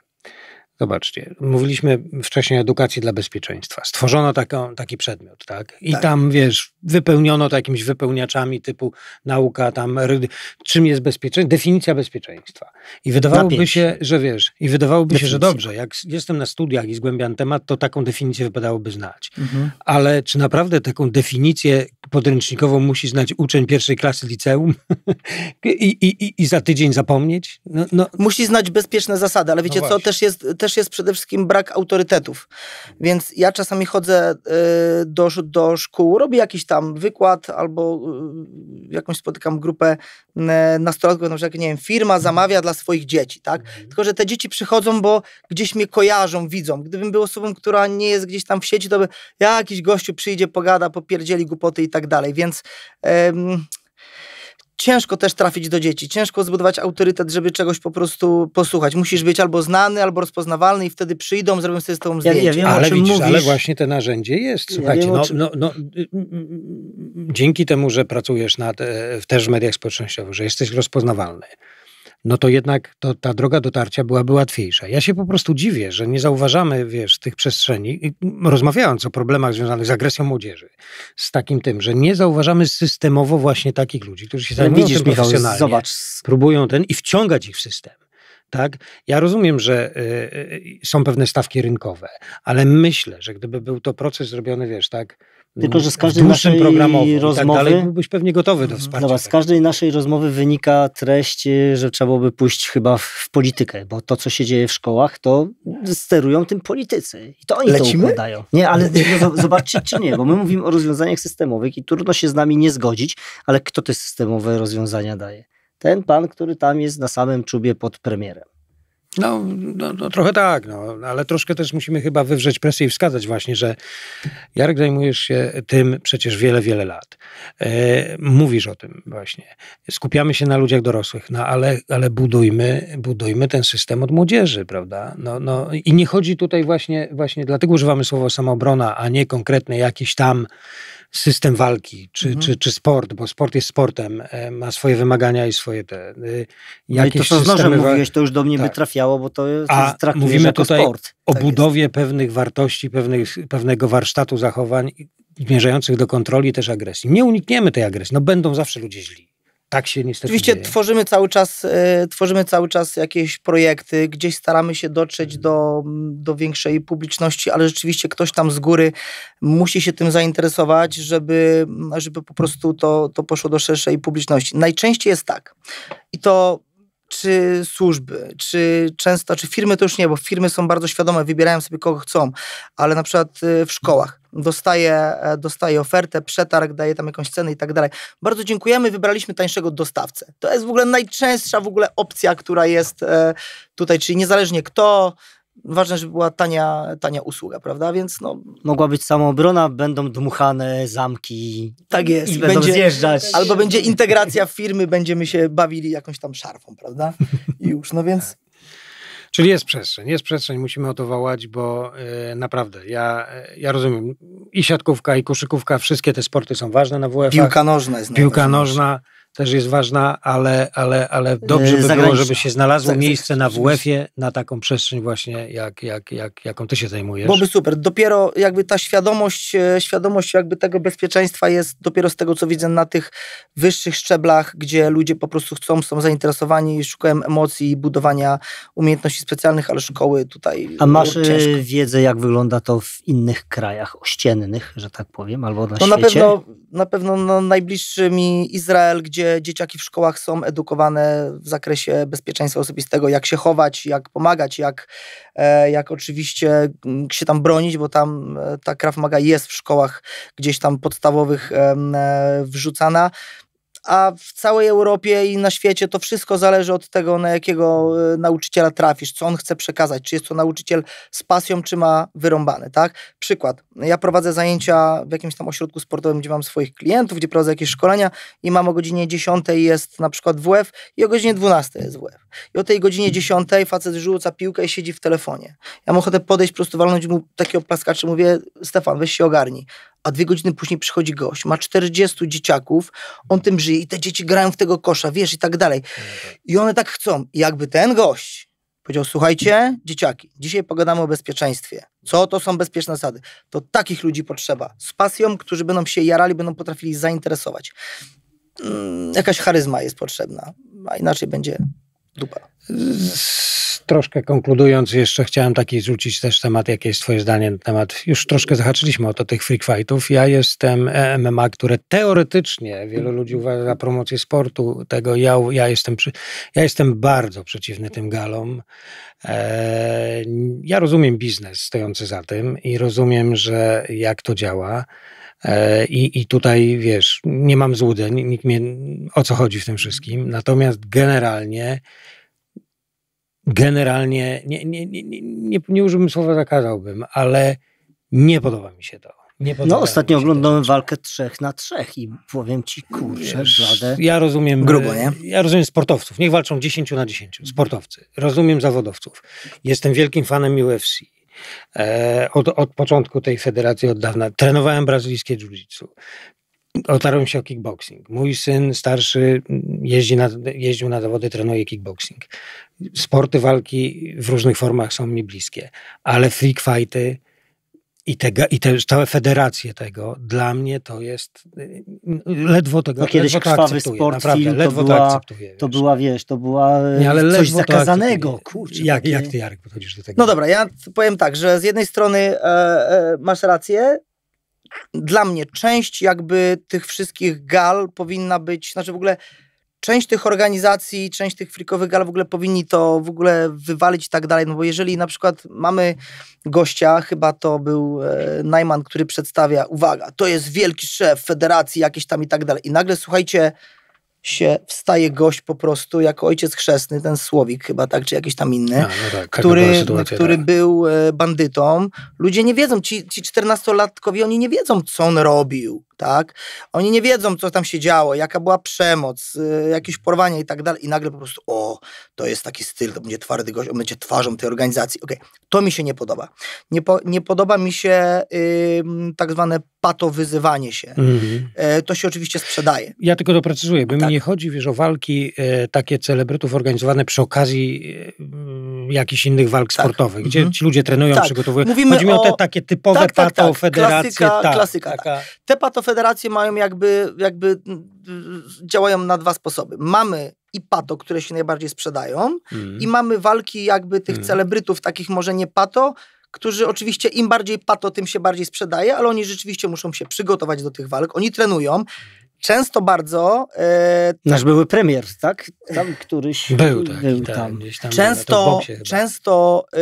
Zobaczcie, mówiliśmy wcześniej o edukacji dla bezpieczeństwa. Stworzono taką, taki przedmiot, tak? I tak. tam, wiesz, wypełniono to jakimiś wypełniaczami typu nauka, tam, czym jest bezpieczeństwo, definicja bezpieczeństwa. I wydawałoby się, że wiesz, i wydawałoby definicja. się, że dobrze, jak jestem na studiach i zgłębiam temat, to taką definicję wypadałoby znać. Mhm. Ale czy naprawdę taką definicję podręcznikową musi znać uczeń pierwszej klasy liceum I, i, i, i, za tydzień zapomnieć? No, no. Musi znać bezpieczne zasady, ale wiecie no co, też jest też jest przede wszystkim brak autorytetów. Więc ja czasami chodzę y, do, do szkół, robię jakiś tam wykład albo y, jakąś spotykam grupę y, nastolatków, na przykład, nie wiem, firma zamawia dla swoich dzieci, tak? Mhm. Tylko, że te dzieci przychodzą, bo gdzieś mnie kojarzą, widzą. Gdybym był osobą, która nie jest gdzieś tam w sieci, to by jakiś gościu przyjdzie, pogada, popierdzieli głupoty i tak dalej. Więc ciężko też trafić do dzieci, ciężko zbudować autorytet, żeby czegoś po prostu posłuchać. Musisz być albo znany, albo rozpoznawalny i wtedy przyjdą, zrobią sobie z tobą zdjęcie. Ja, ja wiem, ale, widzisz, ale właśnie te narzędzie jest, słuchajcie. Ja wiem, no, no, no, no, dzięki temu, że pracujesz nad, e, w też mediach społecznościowych, że jesteś rozpoznawalny, no to jednak to, ta droga dotarcia byłaby łatwiejsza. Ja się po prostu dziwię, że nie zauważamy, wiesz, tych przestrzeni, mm, rozmawiając o problemach związanych z agresją młodzieży, z takim tym, że nie zauważamy systemowo właśnie takich ludzi, którzy się no zajmują widzisz, tym Michał, profesjonalnie, zobacz. próbują ten i wciągać ich w system. Tak? Ja rozumiem, że y, y, są pewne stawki rynkowe, ale myślę, że gdyby był to proces zrobiony, wiesz, tak, tylko, że z każdej naszej tak rozmowy. Tak dalej, byłbyś pewnie gotowy do wsparcia. Dobra, z każdej naszej rozmowy wynika treść, że trzeba byłoby pójść chyba w politykę, bo to, co się dzieje w szkołach, to sterują tym politycy. I to oni Lecimy? to układają. Nie, ale no, zobaczcie, czy nie, bo my mówimy o rozwiązaniach systemowych i trudno się z nami nie zgodzić, ale kto te systemowe rozwiązania daje? Ten pan, który tam jest na samym czubie pod premierem. No, no, no, trochę tak, no, ale troszkę też musimy chyba wywrzeć presję i wskazać właśnie, że Jarek zajmujesz się tym przecież wiele, wiele lat. E, mówisz o tym właśnie. Skupiamy się na ludziach dorosłych, no ale, ale budujmy, budujmy ten system od młodzieży, prawda? No, no, I nie chodzi tutaj właśnie, właśnie dlatego używamy słowa samoobrona, a nie konkretne jakieś tam system walki, czy, mhm. czy, czy sport, bo sport jest sportem, e, ma swoje wymagania i swoje te... Jakieś no i to, co z nożem mówiłeś, to już do mnie tak. by trafiało, bo to jest sport. mówimy tutaj o tak budowie jest. pewnych wartości, pewnych, pewnego warsztatu zachowań zmierzających do kontroli też agresji. Nie unikniemy tej agresji, no będą zawsze ludzie źli tak się niestety Oczywiście dzieje. tworzymy cały czas, e, tworzymy cały czas jakieś projekty, gdzieś staramy się dotrzeć mhm. do, do większej publiczności, ale rzeczywiście ktoś tam z góry musi się tym zainteresować, żeby, żeby po prostu to, to poszło do szerszej publiczności. Najczęściej jest tak. I to czy służby, czy często, czy firmy to już nie, bo firmy są bardzo świadome, wybierają sobie kogo chcą, ale na przykład e, w szkołach dostaje, e, dostaje ofertę, przetarg, daje tam jakąś cenę i tak dalej. Bardzo dziękujemy, wybraliśmy tańszego dostawcę. To jest w ogóle najczęstsza w ogóle opcja, która jest e, tutaj, czyli niezależnie kto, ważne, żeby była tania, tania usługa, prawda? Więc no... Mogła być samoobrona, będą dmuchane zamki. Tak jest. I będą będzie, zjeżdżać. Albo będzie integracja firmy, będziemy się bawili jakąś tam szarfą, prawda? I już, no więc... Czyli jest przestrzeń, jest przestrzeń, musimy o to wołać, bo e, naprawdę, ja, e, ja rozumiem, i siatkówka, i koszykówka, wszystkie te sporty są ważne na WF. Piłka nożna jest Piłka nożna też jest ważna, ale, ale, ale dobrze by było, żeby się znalazło miejsce na WF-ie, na taką przestrzeń właśnie, jak, jak, jak, jaką ty się zajmujesz. Byłoby super. Dopiero jakby ta świadomość, e, świadomość jakby tego bezpieczeństwa jest dopiero z tego, co widzę na tych wyższych szczeblach, gdzie ludzie po prostu chcą, są zainteresowani, szukają emocji i budowania umiejętności specjalnych, ale szkoły tutaj e, A masz e, ciężko. wiedzę, jak wygląda to w innych krajach ościennych, że tak powiem, albo na no świecie? Na pewno, na pewno no, najbliższy mi Izrael, gdzie gdzie dzieciaki w szkołach są edukowane w zakresie bezpieczeństwa osobistego, jak się chować, jak pomagać, jak, e, jak oczywiście mm, się tam bronić, bo tam e, ta kraw jest w szkołach gdzieś tam podstawowych e, wrzucana a w całej Europie i na świecie to wszystko zależy od tego, na jakiego e, nauczyciela trafisz, co on chce przekazać, czy jest to nauczyciel z pasją, czy ma wyrąbane, tak? Przykład, ja prowadzę zajęcia w jakimś tam ośrodku sportowym, gdzie mam swoich klientów, gdzie prowadzę jakieś szkolenia i mam o godzinie 10 jest na przykład WF i o godzinie 12 jest WF. I o tej godzinie 10 mhm. facet rzuca piłkę i siedzi w telefonie. Ja mam ochotę podejść, po prostu walnąć mu takiego plaskacza, mówię, Stefan, weź się ogarnij a dwie godziny później przychodzi gość, ma 40 dzieciaków, on tym żyje i te dzieci grają w tego kosza, wiesz, i tak dalej. No tak. I one tak chcą. I jakby ten gość powiedział, słuchajcie, dzieciaki, dzisiaj pogadamy o bezpieczeństwie. Co to są bezpieczne zasady? To takich ludzi potrzeba, z pasją, którzy będą się jarali, będą potrafili zainteresować. Mm, jakaś charyzma jest potrzebna, a inaczej będzie dupa troszkę konkludując, jeszcze chciałem taki rzucić też temat, jakie jest twoje zdanie na temat, już troszkę zahaczyliśmy o to tych freak fightów. Ja jestem e MMA, które teoretycznie wielu ludzi uważa za promocję sportu, tego ja, ja, jestem, przy, ja jestem bardzo przeciwny tym galom. E, ja rozumiem biznes stojący za tym i rozumiem, że jak to działa. E, I, I tutaj wiesz, nie mam złudzeń, nikt mnie o co chodzi w tym wszystkim. Natomiast generalnie generalnie, nie, nie, nie, nie, nie użyłbym słowa zakazałbym, ale nie podoba mi się to. no ostatnio oglądałem walkę trzech na trzech i powiem ci, kurczę, żadę. Ja rozumiem... Grubo, e, nie? Ja rozumiem sportowców. Niech walczą 10 na 10. Sportowcy. Rozumiem zawodowców. Jestem wielkim fanem UFC. E, od, od początku tej federacji, od dawna. Trenowałem brazylijskie jiu-jitsu otarłem się o kickboxing. Mój syn starszy jeździ na, jeździł na zawody, trenuje kickboxing. Sporty walki w różnych formach są mi bliskie, ale freak fighty i, te, i te, całe federacje tego, dla mnie to jest y, ledwo tego no, kiedyś ledwo krwawy sport naprawdę, film, ledwo to, była, to akceptuję. To wiesz. była, wiesz, to była nie, y, ale coś zakazanego, kurczę. Jak, jak ty, Jarek, podchodzisz do tego? No dobra, ja powiem tak, że z jednej strony e, e, masz rację, dla mnie część jakby tych wszystkich gal powinna być, znaczy w ogóle część tych organizacji, część tych frikowych gal w ogóle powinni to w ogóle wywalić i tak dalej, no bo jeżeli na przykład mamy gościa, chyba to był e, Najman, który przedstawia, uwaga, to jest wielki szef federacji jakieś tam i tak dalej i nagle słuchajcie, się wstaje gość po prostu jako ojciec chrzestny, ten Słowik chyba, tak, czy jakiś tam inny, A, no tak, który, sytuacja, no, który tak. był e, bandytą. Ludzie nie wiedzą, ci, ci 14-latkowie, oni nie wiedzą, co on robił tak? Oni nie wiedzą, co tam się działo, jaka była przemoc, y, jakieś porwania i tak dalej. I nagle po prostu, o, to jest taki styl, to będzie twardy gość, on będzie twarzą tej organizacji. Okej, okay. to mi się nie podoba. Nie, po, nie podoba mi się yy, tak zwane patowyzywanie się. Yy, to się oczywiście sprzedaje. Ja tylko doprecyzuję, bo tak. mi nie chodzi, wiesz, o walki yy, takie celebrytów organizowane przy okazji e, jakichś innych walk tak. sportowych, gdzie mhm. ci ludzie trenują, tak. przygotowują. Mówimy Chodzi mi o, te takie typowe tak, pato, tak, tak. Klasyka, tak. tak. Te pato federacje mają jakby, jakby działają na dwa sposoby. Mamy i pato, które się najbardziej sprzedają mm. i mamy walki jakby tych mm. celebrytów, takich może nie pato, którzy oczywiście im bardziej pato, tym się bardziej sprzedaje, ale oni rzeczywiście muszą się przygotować do tych walk, oni trenują. Często bardzo. E, Nasz tak. były premier, tak? Tam któryś. Był, tak, był tam. tam. Często, często e,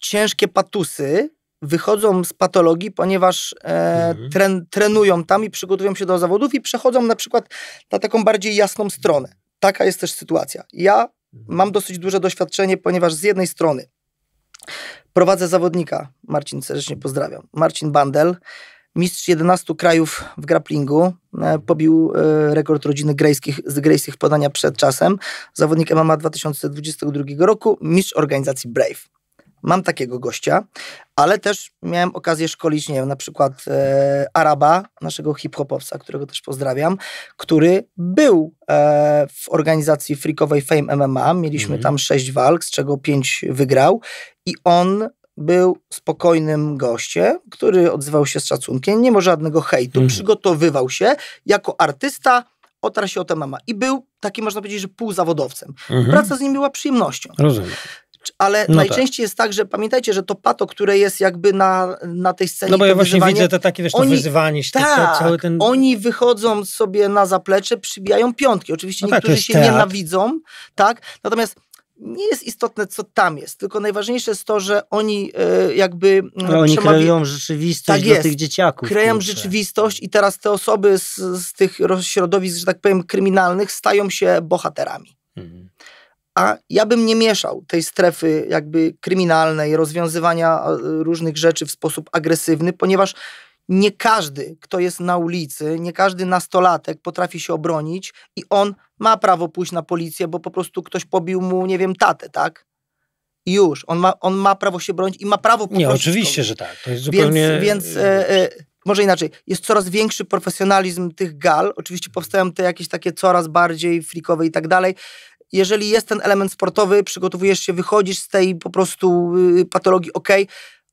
ciężkie patusy wychodzą z patologii, ponieważ e, mhm. tren, trenują tam i przygotowują się do zawodów i przechodzą na przykład na taką bardziej jasną stronę. Taka jest też sytuacja. Ja mhm. mam dosyć duże doświadczenie, ponieważ z jednej strony prowadzę zawodnika, Marcin serdecznie pozdrawiam, Marcin Bandel, mistrz 11 krajów w grapplingu, e, pobił e, rekord rodziny grejskich, z grejskich podania przed czasem, zawodnik MMA 2022 roku, mistrz organizacji Brave. Mam takiego gościa, ale też miałem okazję szkolić, nie wiem, na przykład e, Araba, naszego hip-hopowca, którego też pozdrawiam, który był e, w organizacji freakowej Fame MMA. Mieliśmy mhm. tam sześć walk, z czego pięć wygrał i on był spokojnym gościem, który odzywał się z szacunkiem, nie ma żadnego hejtu, mhm. przygotowywał się jako artysta, otarł się o MMA i był taki, można powiedzieć, że półzawodowcem. Mm Praca z nim była przyjemnością. Rozumiem ale no tak. najczęściej tak. jest tak, że pamiętajcie, że to pato, które jest jakby na, na tej scenie. No bo ja właśnie widzę te takie wiesz, oni, wyzywanie się, tak, cały ten... oni wychodzą sobie na zaplecze, przybijają piątki. Oczywiście no tak, niektórzy tak, się teatr. nienawidzą, tak? Natomiast nie jest istotne, co tam jest, tylko najważniejsze jest to, że oni e, jakby... E, oni przemawia... kreują rzeczywistość tak tych dzieciaków. Kreują kurczę. rzeczywistość i teraz te osoby z, z tych środowisk, że tak powiem, kryminalnych stają się bohaterami. Mhm. A ja bym nie mieszał tej strefy jakby kryminalnej, rozwiązywania e, różnych rzeczy w sposób agresywny, ponieważ nie każdy, kto jest na ulicy, nie każdy nastolatek potrafi się obronić i on ma prawo pójść na policję, bo po prostu ktoś pobił mu, nie wiem, tatę, tak? I już. On ma, on ma prawo się bronić i ma prawo Nie, oczywiście, kogoś. że tak. To jest zupełnie... Więc, więc e, e, może inaczej, jest coraz większy profesjonalizm tych gal. Oczywiście powstają te jakieś takie coraz bardziej frikowe i tak dalej jeżeli jest ten element sportowy, przygotowujesz się, wychodzisz z tej po prostu y, patologii, ok,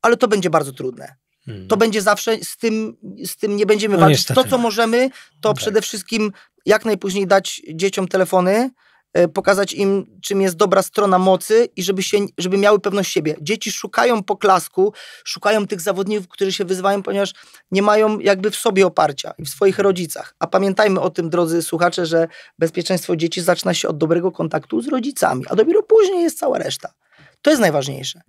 ale to będzie bardzo trudne. Hmm. To będzie zawsze, z tym, z tym nie będziemy no, walczyć. Niestety. To, co możemy, to tak. przede wszystkim jak najpóźniej dać dzieciom telefony, E, pokazać im, czym jest dobra strona mocy i żeby, się, żeby miały pewność siebie. Dzieci szukają poklasku, szukają tych zawodników, którzy się wyzywają, ponieważ nie mają jakby w sobie oparcia i w swoich rodzicach. A pamiętajmy o tym, drodzy słuchacze, że bezpieczeństwo dzieci zaczyna się od dobrego kontaktu z rodzicami, a dopiero później jest cała reszta. To jest najważniejsze.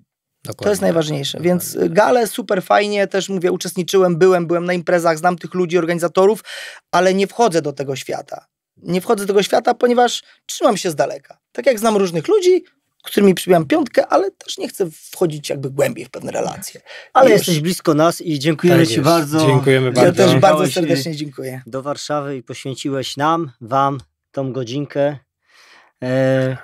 Dokładnie. To jest najważniejsze. Więc gale super fajnie, też mówię, uczestniczyłem, byłem, byłem na imprezach, znam tych ludzi, organizatorów, ale nie wchodzę do tego świata nie wchodzę do tego świata, ponieważ trzymam się z daleka. Tak jak znam różnych ludzi, którymi przybiłam piątkę, ale też nie chcę wchodzić jakby głębiej w pewne relacje. Ale jesteś blisko nas i dziękujemy tak Ci bardzo. Dziękujemy bardzo. Ja też bardzo serdecznie dziękuję. Do Warszawy i poświęciłeś nam, Wam tą godzinkę. E,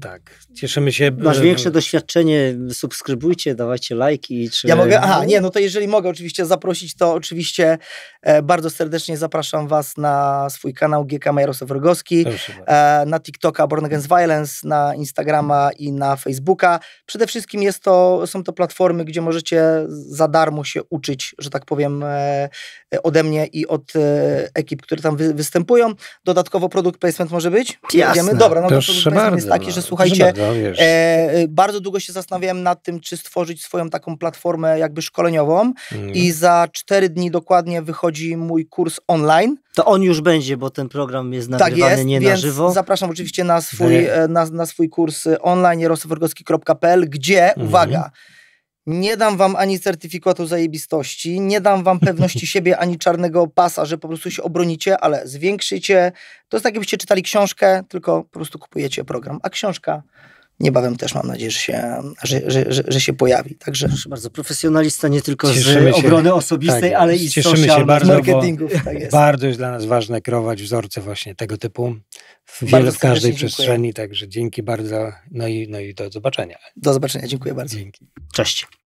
tak. Cieszymy się. Masz większe doświadczenie, subskrybujcie, dawajcie lajki. Czy... Ja mogę, aha, nie, no to jeżeli mogę oczywiście zaprosić, to oczywiście e, bardzo serdecznie zapraszam Was na swój kanał GK Jarosław Rogowski, e, na TikToka Born Against Violence, na Instagrama i na Facebooka. Przede wszystkim jest to, są to platformy, gdzie możecie za darmo się uczyć, że tak powiem, e, E, ode mnie i od e, ekip, które tam wy, występują. Dodatkowo produkt placement może być? Jasne. Dobra, no Proszę produkt placement bardzo, jest taki, że no. słuchajcie, bardzo, e, e, bardzo długo się zastanawiałem nad tym, czy stworzyć swoją taką platformę jakby szkoleniową mm. i za cztery dni dokładnie wychodzi mój kurs online. To on już będzie, bo ten program jest tak nagrywany tak jest, nie na żywo. Zapraszam oczywiście na swój, na, na swój kurs online jarosławrogowski.pl, gdzie, mm. uwaga, nie dam wam ani certyfikatu zajebistości, nie dam wam pewności siebie, ani czarnego pasa, że po prostu się obronicie, ale zwiększycie. To jest tak, jakbyście czytali książkę, tylko po prostu kupujecie program. A książka niebawem też mam nadzieję, że się, że, że, że, że się pojawi. Także... Proszę bardzo, profesjonalista nie tylko cieszymy z się, obrony tak osobistej, tak, ale i cieszymy social, się bardzo, marketingu. Tak jest. Bardzo jest dla nas ważne kreować wzorce właśnie tego typu w, w każdej przestrzeni, dziękuję. także dzięki bardzo no i, no i do zobaczenia. Do zobaczenia, dziękuję bardzo. Dzięki. Cześć.